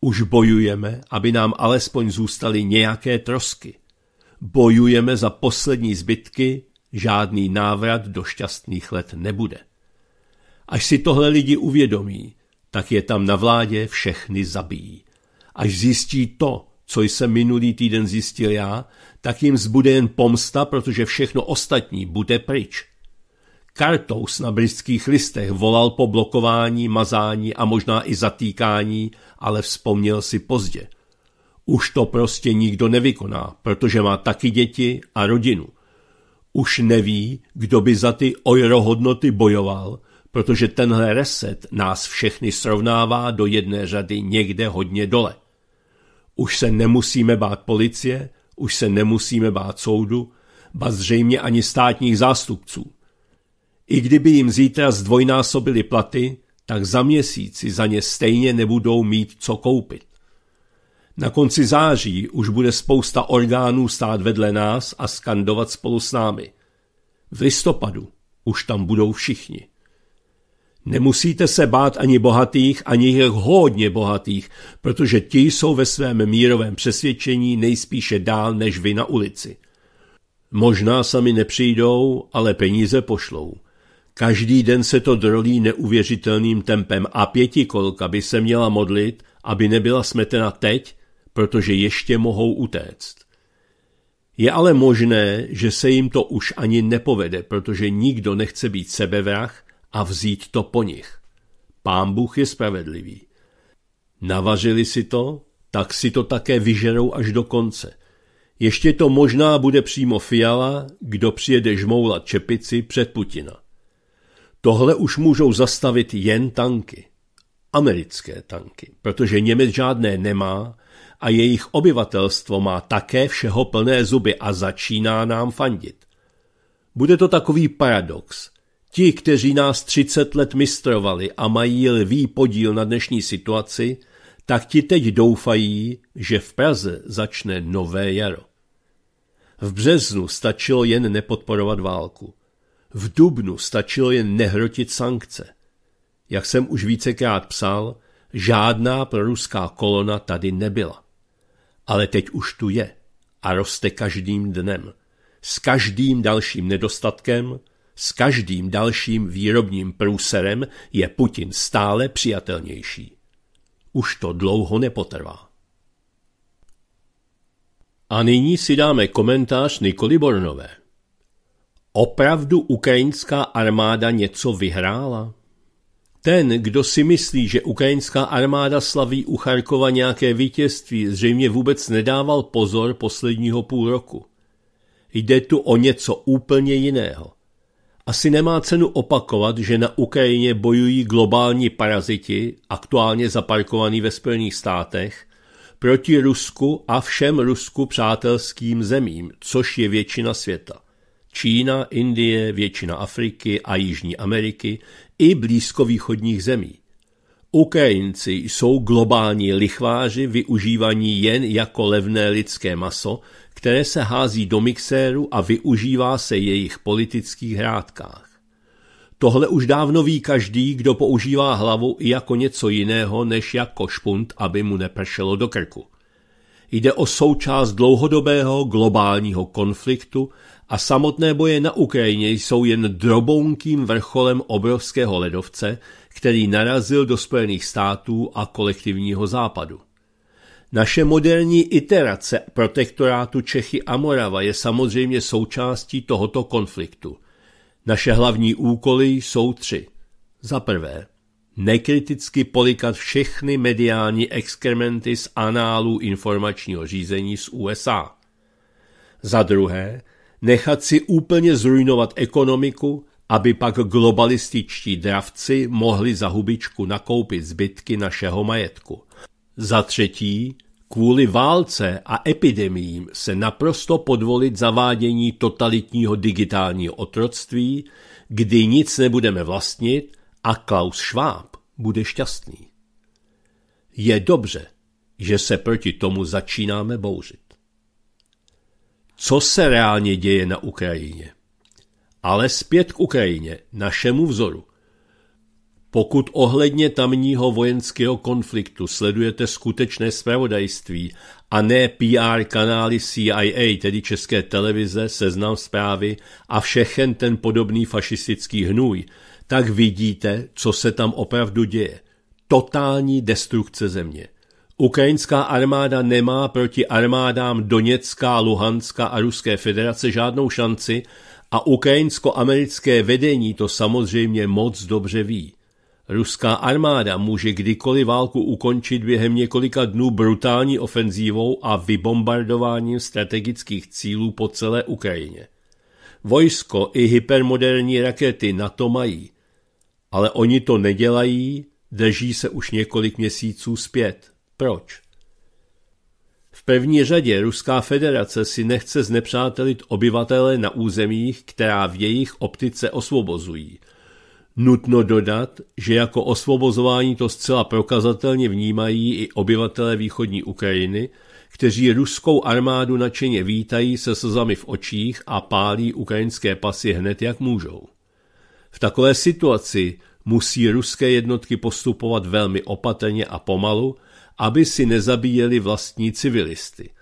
Speaker 1: Už bojujeme, aby nám alespoň zůstaly nějaké trosky. Bojujeme za poslední zbytky, žádný návrat do šťastných let nebude. Až si tohle lidi uvědomí, tak je tam na vládě všechny zabijí. Až zjistí to, co jsem minulý týden zjistil já, tak jim zbude jen pomsta, protože všechno ostatní bude pryč. Kartous na britských listech volal po blokování, mazání a možná i zatýkání, ale vzpomněl si pozdě. Už to prostě nikdo nevykoná, protože má taky děti a rodinu. Už neví, kdo by za ty ojrohodnoty bojoval, protože tenhle reset nás všechny srovnává do jedné řady někde hodně dole. Už se nemusíme bát policie, už se nemusíme bát soudu, ba zřejmě ani státních zástupců. I kdyby jim zítra zdvojnásobili platy, tak za měsíci za ně stejně nebudou mít co koupit. Na konci září už bude spousta orgánů stát vedle nás a skandovat spolu s námi. V listopadu už tam budou všichni. Nemusíte se bát ani bohatých, ani jich hodně bohatých, protože ti jsou ve svém mírovém přesvědčení nejspíše dál než vy na ulici. Možná sami nepřijdou, ale peníze pošlou. Každý den se to drolí neuvěřitelným tempem a pětikolka by se měla modlit, aby nebyla smetena teď, protože ještě mohou utéct. Je ale možné, že se jim to už ani nepovede, protože nikdo nechce být sebevrah a vzít to po nich. Pán Bůh je spravedlivý. Navařili si to, tak si to také vyžerou až do konce. Ještě to možná bude přímo Fiala, kdo přijede žmoulat čepici před Putina. Tohle už můžou zastavit jen tanky. Americké tanky, protože Němec žádné nemá a jejich obyvatelstvo má také všeho plné zuby a začíná nám fandit. Bude to takový paradox. Ti, kteří nás 30 let mistrovali a mají lvý podíl na dnešní situaci, tak ti teď doufají, že v Praze začne nové jaro. V březnu stačilo jen nepodporovat válku. V dubnu stačilo jen nehrotit sankce. Jak jsem už vícekrát psal, žádná proruská kolona tady nebyla. Ale teď už tu je a roste každým dnem. S každým dalším nedostatkem, s každým dalším výrobním průserem je Putin stále přijatelnější. Už to dlouho nepotrvá. A nyní si dáme komentář Nikoli Bornové. Opravdu ukrajinská armáda něco vyhrála? Ten, kdo si myslí, že ukrajinská armáda slaví u Charkova nějaké vítězství, zřejmě vůbec nedával pozor posledního půl roku. Jde tu o něco úplně jiného. Asi nemá cenu opakovat, že na Ukrajině bojují globální paraziti, aktuálně zaparkovaní ve Spojených státech, proti Rusku a všem Rusku přátelským zemím, což je většina světa. Čína, Indie, většina Afriky a Jižní Ameriky i blízkovýchodních zemí. Ukrajinci jsou globální lichváři využívaní jen jako levné lidské maso, které se hází do mixéru a využívá se jejich politických hrádkách. Tohle už dávno ví každý, kdo používá hlavu i jako něco jiného než jako špunt, aby mu nepršelo do krku. Jde o součást dlouhodobého globálního konfliktu a samotné boje na Ukrajině jsou jen drobounkým vrcholem obrovského ledovce, který narazil do Spojených států a kolektivního západu. Naše moderní iterace protektorátu Čechy a Morava je samozřejmě součástí tohoto konfliktu. Naše hlavní úkoly jsou tři. Za prvé, nekriticky polikat všechny mediální exkrementy z análů informačního řízení z USA. Za druhé, nechat si úplně zrujnovat ekonomiku, aby pak globalističtí dravci mohli za hubičku nakoupit zbytky našeho majetku. Za třetí, kvůli válce a epidemiím se naprosto podvolit zavádění totalitního digitálního otroctví, kdy nic nebudeme vlastnit a Klaus Schwab bude šťastný. Je dobře, že se proti tomu začínáme bouřit. Co se reálně děje na Ukrajině? Ale zpět k Ukrajině, našemu vzoru – pokud ohledně tamního vojenského konfliktu sledujete skutečné zpravodajství a ne PR kanály CIA, tedy České televize, Seznam zprávy a všechen ten podobný fašistický hnůj, tak vidíte, co se tam opravdu děje. Totální destrukce země. Ukrajinská armáda nemá proti armádám Doněcká, Luhanská a Ruské federace žádnou šanci a ukrajinsko-americké vedení to samozřejmě moc dobře ví. Ruská armáda může kdykoliv válku ukončit během několika dnů brutální ofenzívou a vybombardováním strategických cílů po celé Ukrajině. Vojsko i hypermoderní rakety na to mají. Ale oni to nedělají, drží se už několik měsíců zpět. Proč? V první řadě Ruská federace si nechce znepřátelit obyvatele na územích, která v jejich optice osvobozují – Nutno dodat, že jako osvobozování to zcela prokazatelně vnímají i obyvatelé východní Ukrajiny, kteří ruskou armádu nadšeně vítají se slzami v očích a pálí ukrajinské pasy hned jak můžou. V takové situaci musí ruské jednotky postupovat velmi opatrně a pomalu, aby si nezabíjeli vlastní civilisty –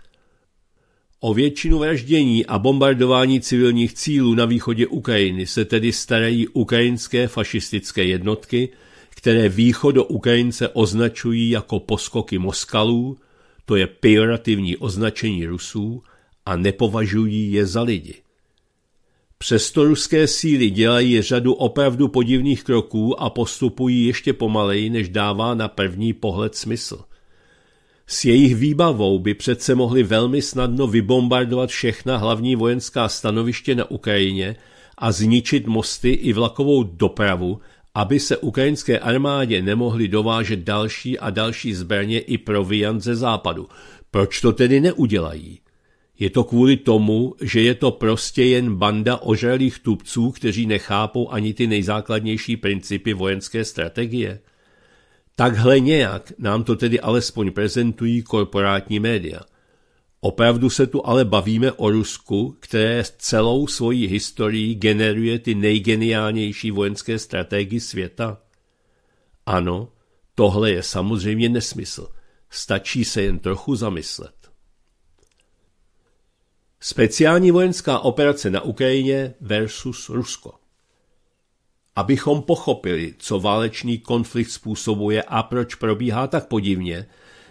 Speaker 1: O většinu vraždění a bombardování civilních cílů na východě Ukrajiny se tedy starají ukrajinské fašistické jednotky, které východo Ukrajince označují jako poskoky Moskalů, to je pejorativní označení Rusů, a nepovažují je za lidi. Přesto ruské síly dělají řadu opravdu podivných kroků a postupují ještě pomaleji, než dává na první pohled smysl – s jejich výbavou by přece mohli velmi snadno vybombardovat všechna hlavní vojenská stanoviště na Ukrajině a zničit mosty i vlakovou dopravu, aby se ukrajinské armádě nemohly dovážet další a další zbraně i proviant ze západu. Proč to tedy neudělají? Je to kvůli tomu, že je to prostě jen banda ožralých tupců, kteří nechápou ani ty nejzákladnější principy vojenské strategie? Takhle nějak nám to tedy alespoň prezentují korporátní média. Opravdu se tu ale bavíme o Rusku, které celou svoji historii generuje ty nejgeniálnější vojenské strategie světa? Ano, tohle je samozřejmě nesmysl. Stačí se jen trochu zamyslet. Speciální vojenská operace na Ukrajině versus Rusko. Abychom pochopili, co válečný konflikt způsobuje a proč probíhá tak podivně,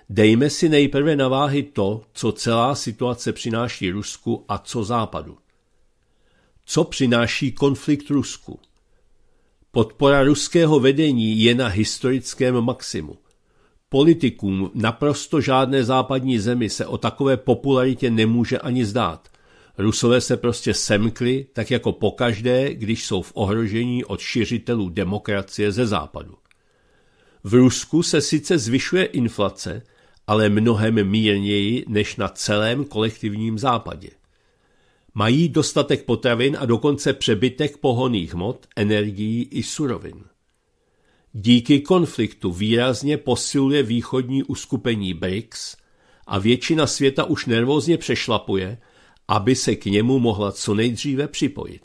Speaker 1: dejme si nejprve na váhy to, co celá situace přináší Rusku a co Západu. Co přináší konflikt Rusku? Podpora ruského vedení je na historickém maximu. Politikům naprosto žádné západní zemi se o takové popularitě nemůže ani zdát. Rusové se prostě semkli, tak jako pokaždé, když jsou v ohrožení od šiřitelů demokracie ze západu. V Rusku se sice zvyšuje inflace, ale mnohem mírněji než na celém kolektivním západě. Mají dostatek potravin a dokonce přebytek pohoných hmot, energií i surovin. Díky konfliktu výrazně posiluje východní uskupení BRICS a většina světa už nervózně přešlapuje, aby se k němu mohla co nejdříve připojit.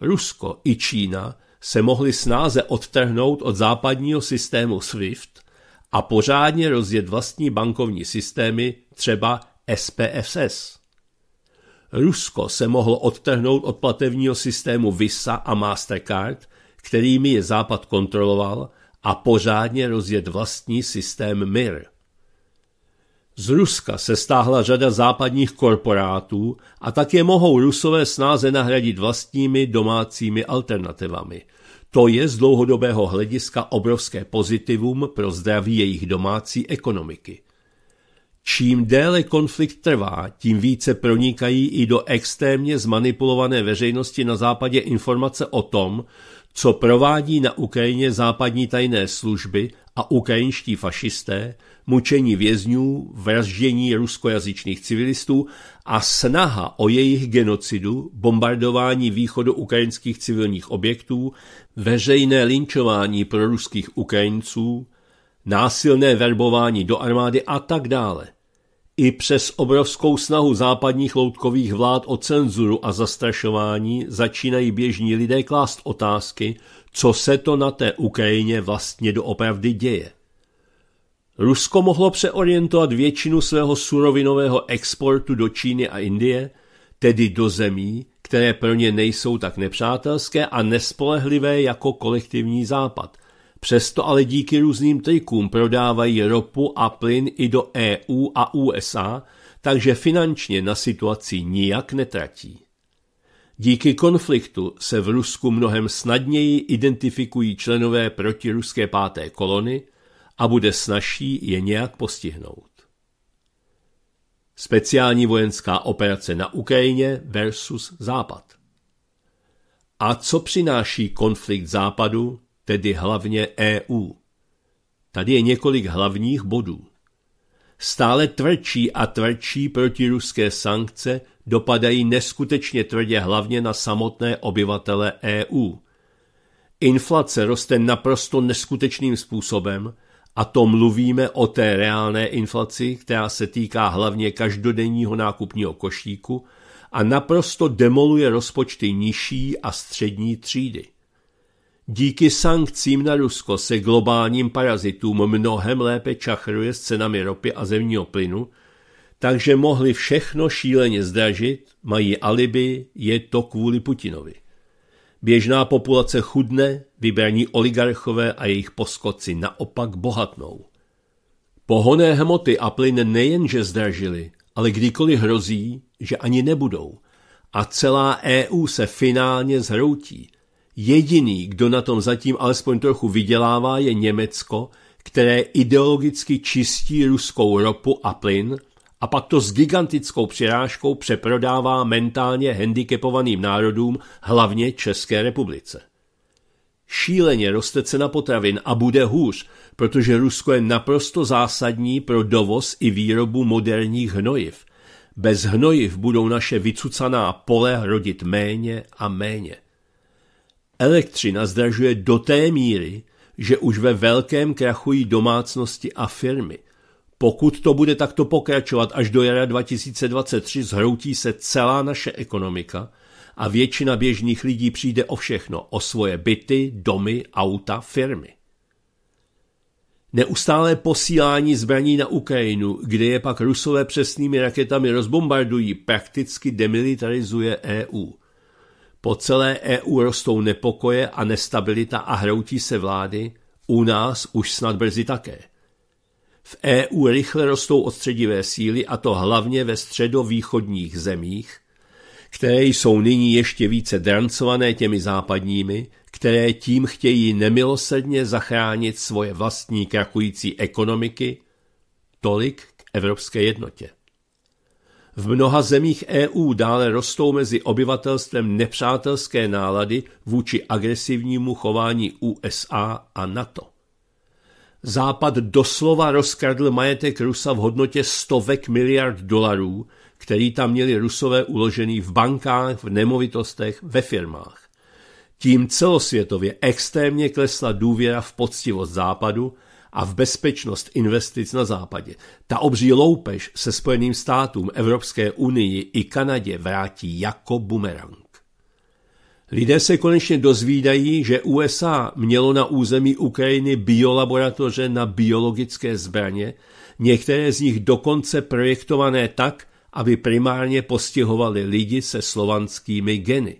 Speaker 1: Rusko i Čína se mohly snáze odtrhnout od západního systému SWIFT a pořádně rozjet vlastní bankovní systémy, třeba SPSS. Rusko se mohlo odtrhnout od platevního systému Visa a Mastercard, kterými je Západ kontroloval, a pořádně rozjet vlastní systém MIR. Z Ruska se stáhla řada západních korporátů a také mohou Rusové snáze nahradit vlastními domácími alternativami. To je z dlouhodobého hlediska obrovské pozitivum pro zdraví jejich domácí ekonomiky. Čím déle konflikt trvá, tím více pronikají i do extrémně zmanipulované veřejnosti na západě informace o tom, co provádí na Ukrajině západní tajné služby a ukrajinští fašisté, mučení vězňů, vraždění ruskojazyčných civilistů a snaha o jejich genocidu, bombardování východu ukrajinských civilních objektů, veřejné linčování pro ruských Ukrajinců, násilné verbování do armády a tak dále. I přes obrovskou snahu západních loutkových vlád o cenzuru a zastrašování začínají běžní lidé klást otázky, co se to na té Ukrajině vlastně doopravdy děje. Rusko mohlo přeorientovat většinu svého surovinového exportu do Číny a Indie, tedy do zemí, které pro ně nejsou tak nepřátelské a nespolehlivé jako kolektivní západ. Přesto ale díky různým trikům prodávají ropu a plyn i do EU a USA, takže finančně na situaci nijak netratí. Díky konfliktu se v Rusku mnohem snadněji identifikují členové protiruské páté kolony, a bude snažší je nějak postihnout. Speciální vojenská operace na Ukrajině versus Západ. A co přináší konflikt Západu, tedy hlavně EU? Tady je několik hlavních bodů. Stále tvrdší a tvrdší protiruské sankce dopadají neskutečně tvrdě hlavně na samotné obyvatele EU. Inflace roste naprosto neskutečným způsobem a to mluvíme o té reálné inflaci, která se týká hlavně každodenního nákupního košíku a naprosto demoluje rozpočty nižší a střední třídy. Díky sankcím na Rusko se globálním parazitům mnohem lépe čachruje s cenami ropy a zemního plynu, takže mohli všechno šíleně zdražit, mají alibi, je to kvůli Putinovi. Běžná populace chudne, Vybraní oligarchové a jejich poskoci naopak bohatnou. Pohoné hmoty a plyn nejenže zdražily, ale kdykoliv hrozí, že ani nebudou. A celá EU se finálně zhroutí. Jediný, kdo na tom zatím alespoň trochu vydělává, je Německo, které ideologicky čistí ruskou ropu a plyn a pak to s gigantickou přirážkou přeprodává mentálně handicapovaným národům, hlavně České republice. Šíleně roste cena potravin a bude hůř, protože Rusko je naprosto zásadní pro dovoz i výrobu moderních hnojiv. Bez hnojiv budou naše vycucaná pole rodit méně a méně. Elektřina zdražuje do té míry, že už ve velkém krachují domácnosti a firmy. Pokud to bude takto pokračovat až do jara 2023, zhroutí se celá naše ekonomika – a většina běžných lidí přijde o všechno, o svoje byty, domy, auta, firmy. Neustálé posílání zbraní na Ukrajinu, kde je pak rusové přesnými raketami rozbombardují, prakticky demilitarizuje EU. Po celé EU rostou nepokoje a nestabilita a hroutí se vlády, u nás už snad brzy také. V EU rychle rostou odstředivé síly a to hlavně ve středovýchodních zemích, které jsou nyní ještě více drancované těmi západními, které tím chtějí nemilosrdně zachránit svoje vlastní krachující ekonomiky, tolik k evropské jednotě. V mnoha zemích EU dále rostou mezi obyvatelstvem nepřátelské nálady vůči agresivnímu chování USA a NATO. Západ doslova rozkradl majetek Rusa v hodnotě stovek miliard dolarů, který tam měli rusové uložený v bankách, v nemovitostech, ve firmách. Tím celosvětově extrémně klesla důvěra v poctivost západu a v bezpečnost investic na západě. Ta obří loupež se Spojeným státům, Evropské unii i Kanadě vrátí jako bumerang. Lidé se konečně dozvídají, že USA mělo na území Ukrajiny biolaboratoře na biologické zbraně, některé z nich dokonce projektované tak, aby primárně postihovali lidi se slovanskými geny.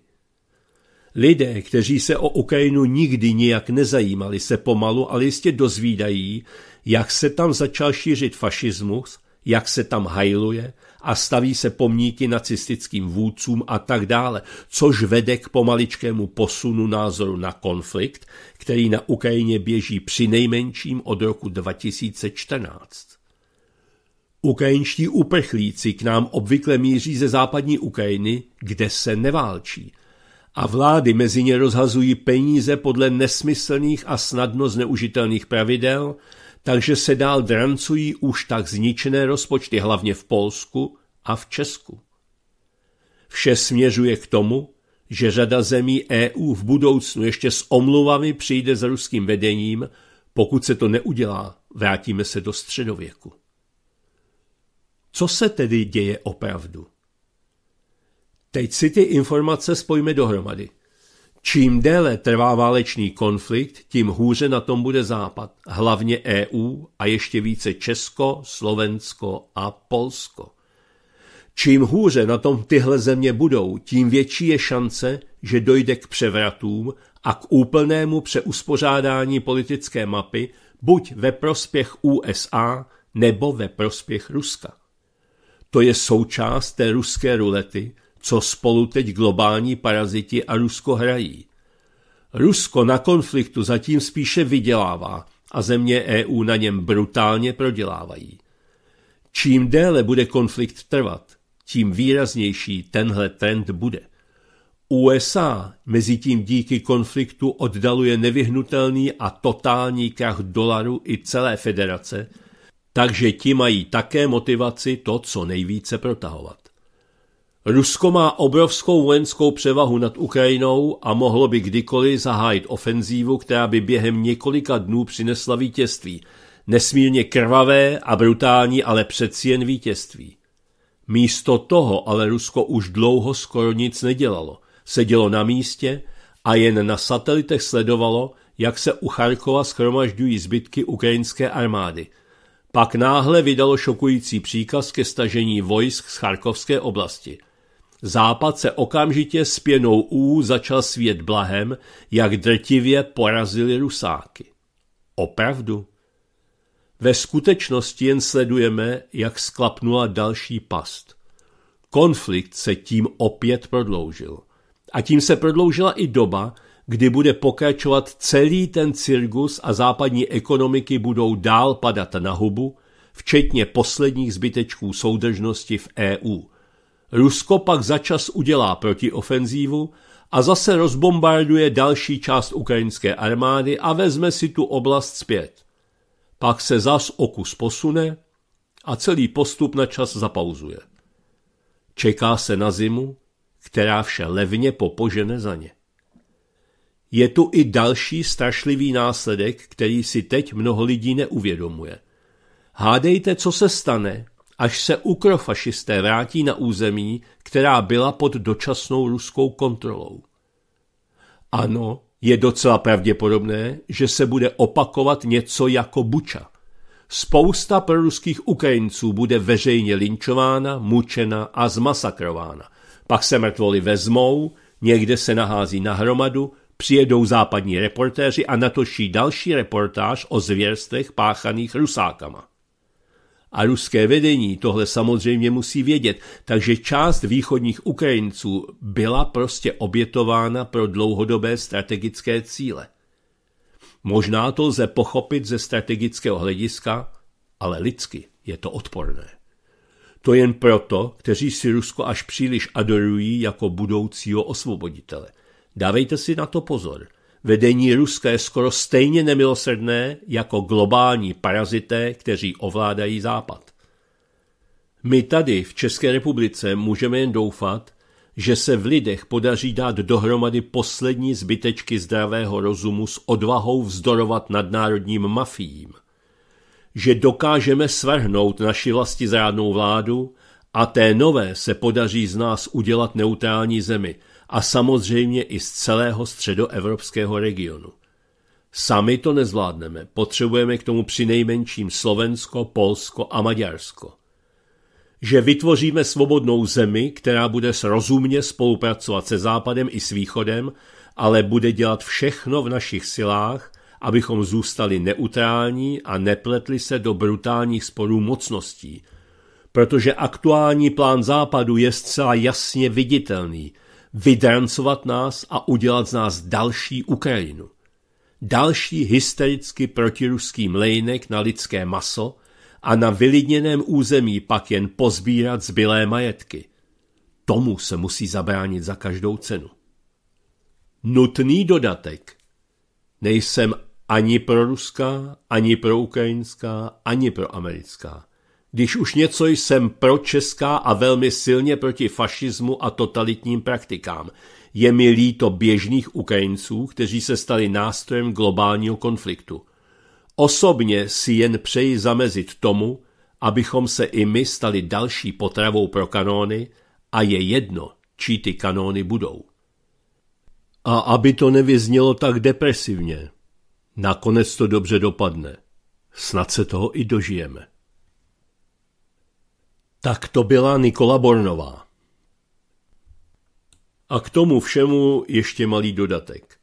Speaker 1: Lidé, kteří se o Ukrajinu nikdy nijak nezajímali, se pomalu, ale jistě dozvídají, jak se tam začal šířit fašismus, jak se tam hajluje a staví se pomníky nacistickým vůdcům a tak dále, což vede k pomaličkému posunu názoru na konflikt, který na Ukrajině běží při nejmenším od roku 2014. Ukrajinští uprchlíci k nám obvykle míří ze západní Ukrajiny, kde se neválčí. A vlády mezi ně rozhazují peníze podle nesmyslných a snadno zneužitelných pravidel, takže se dál drancují už tak zničené rozpočty, hlavně v Polsku a v Česku. Vše směřuje k tomu, že řada zemí EU v budoucnu ještě s omluvami přijde s ruským vedením, pokud se to neudělá, vrátíme se do středověku. Co se tedy děje opravdu? Teď si ty informace spojíme dohromady. Čím déle trvá válečný konflikt, tím hůře na tom bude Západ, hlavně EU a ještě více Česko, Slovensko a Polsko. Čím hůře na tom tyhle země budou, tím větší je šance, že dojde k převratům a k úplnému přeuspořádání politické mapy buď ve prospěch USA nebo ve prospěch Ruska. To je součást té ruské rulety, co spolu teď globální paraziti a Rusko hrají. Rusko na konfliktu zatím spíše vydělává a země EU na něm brutálně prodělávají. Čím déle bude konflikt trvat, tím výraznější tenhle trend bude. USA mezi tím díky konfliktu oddaluje nevyhnutelný a totální krach dolaru i celé federace – takže ti mají také motivaci to co nejvíce protahovat. Rusko má obrovskou vojenskou převahu nad Ukrajinou a mohlo by kdykoliv zahájit ofenzívu, která by během několika dnů přinesla vítězství. Nesmírně krvavé a brutální, ale přeci jen vítězství. Místo toho ale Rusko už dlouho skoro nic nedělalo. Sedělo na místě a jen na satelitech sledovalo, jak se u Charkova schromažďují zbytky ukrajinské armády – pak náhle vydalo šokující příkaz ke stažení vojsk z Charkovské oblasti. Západ se okamžitě s pěnou ú začal svět blahem, jak drtivě porazili rusáky. Opravdu? Ve skutečnosti jen sledujeme, jak sklapnula další past. Konflikt se tím opět prodloužil. A tím se prodloužila i doba, kdy bude pokračovat celý ten cirkus a západní ekonomiky budou dál padat na hubu, včetně posledních zbytečků soudržnosti v EU. Rusko pak začas udělá protiofenzívu a zase rozbombarduje další část ukrajinské armády a vezme si tu oblast zpět. Pak se zas okus posune a celý postup na čas zapauzuje. Čeká se na zimu, která vše levně popožene za ně. Je tu i další strašlivý následek, který si teď mnoho lidí neuvědomuje. Hádejte, co se stane, až se ukrofašisté vrátí na území, která byla pod dočasnou ruskou kontrolou. Ano, je docela pravděpodobné, že se bude opakovat něco jako Buča. Spousta proruských Ukrajinců bude veřejně linčována, mučena a zmasakrována. Pak se mrtvoli vezmou, někde se nahází na hromadu přijedou západní reportéři a natočí další reportáž o zvěrstech páchaných rusákama. A ruské vedení tohle samozřejmě musí vědět, takže část východních Ukrajinců byla prostě obětována pro dlouhodobé strategické cíle. Možná to lze pochopit ze strategického hlediska, ale lidsky je to odporné. To jen proto, kteří si Rusko až příliš adorují jako budoucího osvoboditele – Dávejte si na to pozor. Vedení Ruska je skoro stejně nemilosrdné jako globální parazité, kteří ovládají Západ. My tady v České republice můžeme jen doufat, že se v lidech podaří dát dohromady poslední zbytečky zdravého rozumu s odvahou vzdorovat nadnárodním mafiím. Že dokážeme svrhnout naši vlasti zrádnou vládu a té nové se podaří z nás udělat neutrální zemi – a samozřejmě i z celého středoevropského regionu. Sami to nezvládneme, potřebujeme k tomu přinejmenším Slovensko, Polsko a Maďarsko. Že vytvoříme svobodnou zemi, která bude srozumně spolupracovat se Západem i s Východem, ale bude dělat všechno v našich silách, abychom zůstali neutrální a nepletli se do brutálních sporů mocností, protože aktuální plán Západu je zcela jasně viditelný – vydrancovat nás a udělat z nás další Ukrajinu. Další hystericky protiruský mlejnek na lidské maso a na vylidněném území pak jen pozbírat zbylé majetky. Tomu se musí zabránit za každou cenu. Nutný dodatek. Nejsem ani pro ruská, ani pro ukrajinská, ani pro americká. Když už něco jsem pro česká a velmi silně proti fašismu a totalitním praktikám, je mi líto běžných Ukrajinců, kteří se stali nástrojem globálního konfliktu. Osobně si jen přeji zamezit tomu, abychom se i my stali další potravou pro kanóny a je jedno, čí ty kanóny budou. A aby to nevyznělo tak depresivně. Nakonec to dobře dopadne. Snad se toho i dožijeme. Tak to byla Nikola Bornová. A k tomu všemu ještě malý dodatek.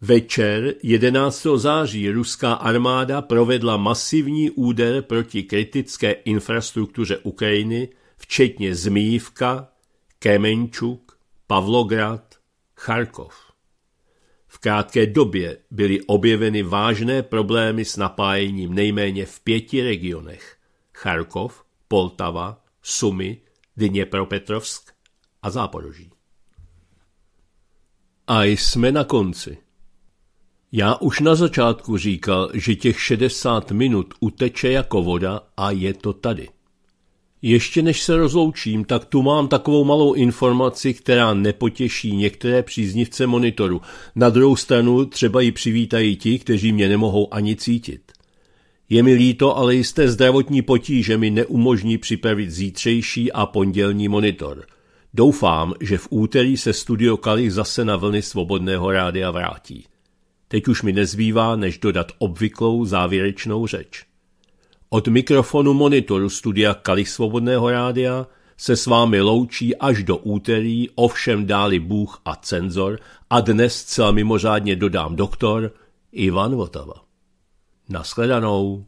Speaker 1: Večer 11. září ruská armáda provedla masivní úder proti kritické infrastruktuře Ukrajiny, včetně Zmívka, Kemenčuk, Pavlograd, Charkov. V krátké době byly objeveny vážné problémy s napájením nejméně v pěti regionech – Charkov, Poltava, Sumy, Dněpropetrovsk a Záporoží. A jsme na konci. Já už na začátku říkal, že těch 60 minut uteče jako voda a je to tady. Ještě než se rozloučím, tak tu mám takovou malou informaci, která nepotěší některé příznivce monitoru. Na druhou stranu třeba ji přivítají ti, kteří mě nemohou ani cítit. Je mi líto, ale jisté zdravotní potíže mi neumožní připravit zítřejší a pondělní monitor. Doufám, že v úterý se studio Kalich zase na vlny svobodného rádia vrátí. Teď už mi nezbývá, než dodat obvyklou závěrečnou řeč. Od mikrofonu monitoru studia Kalich Svobodného rádia se s vámi loučí až do úterý, ovšem dáli Bůh a cenzor a dnes celá mimořádně dodám doktor Ivan Votava. Naschledanou.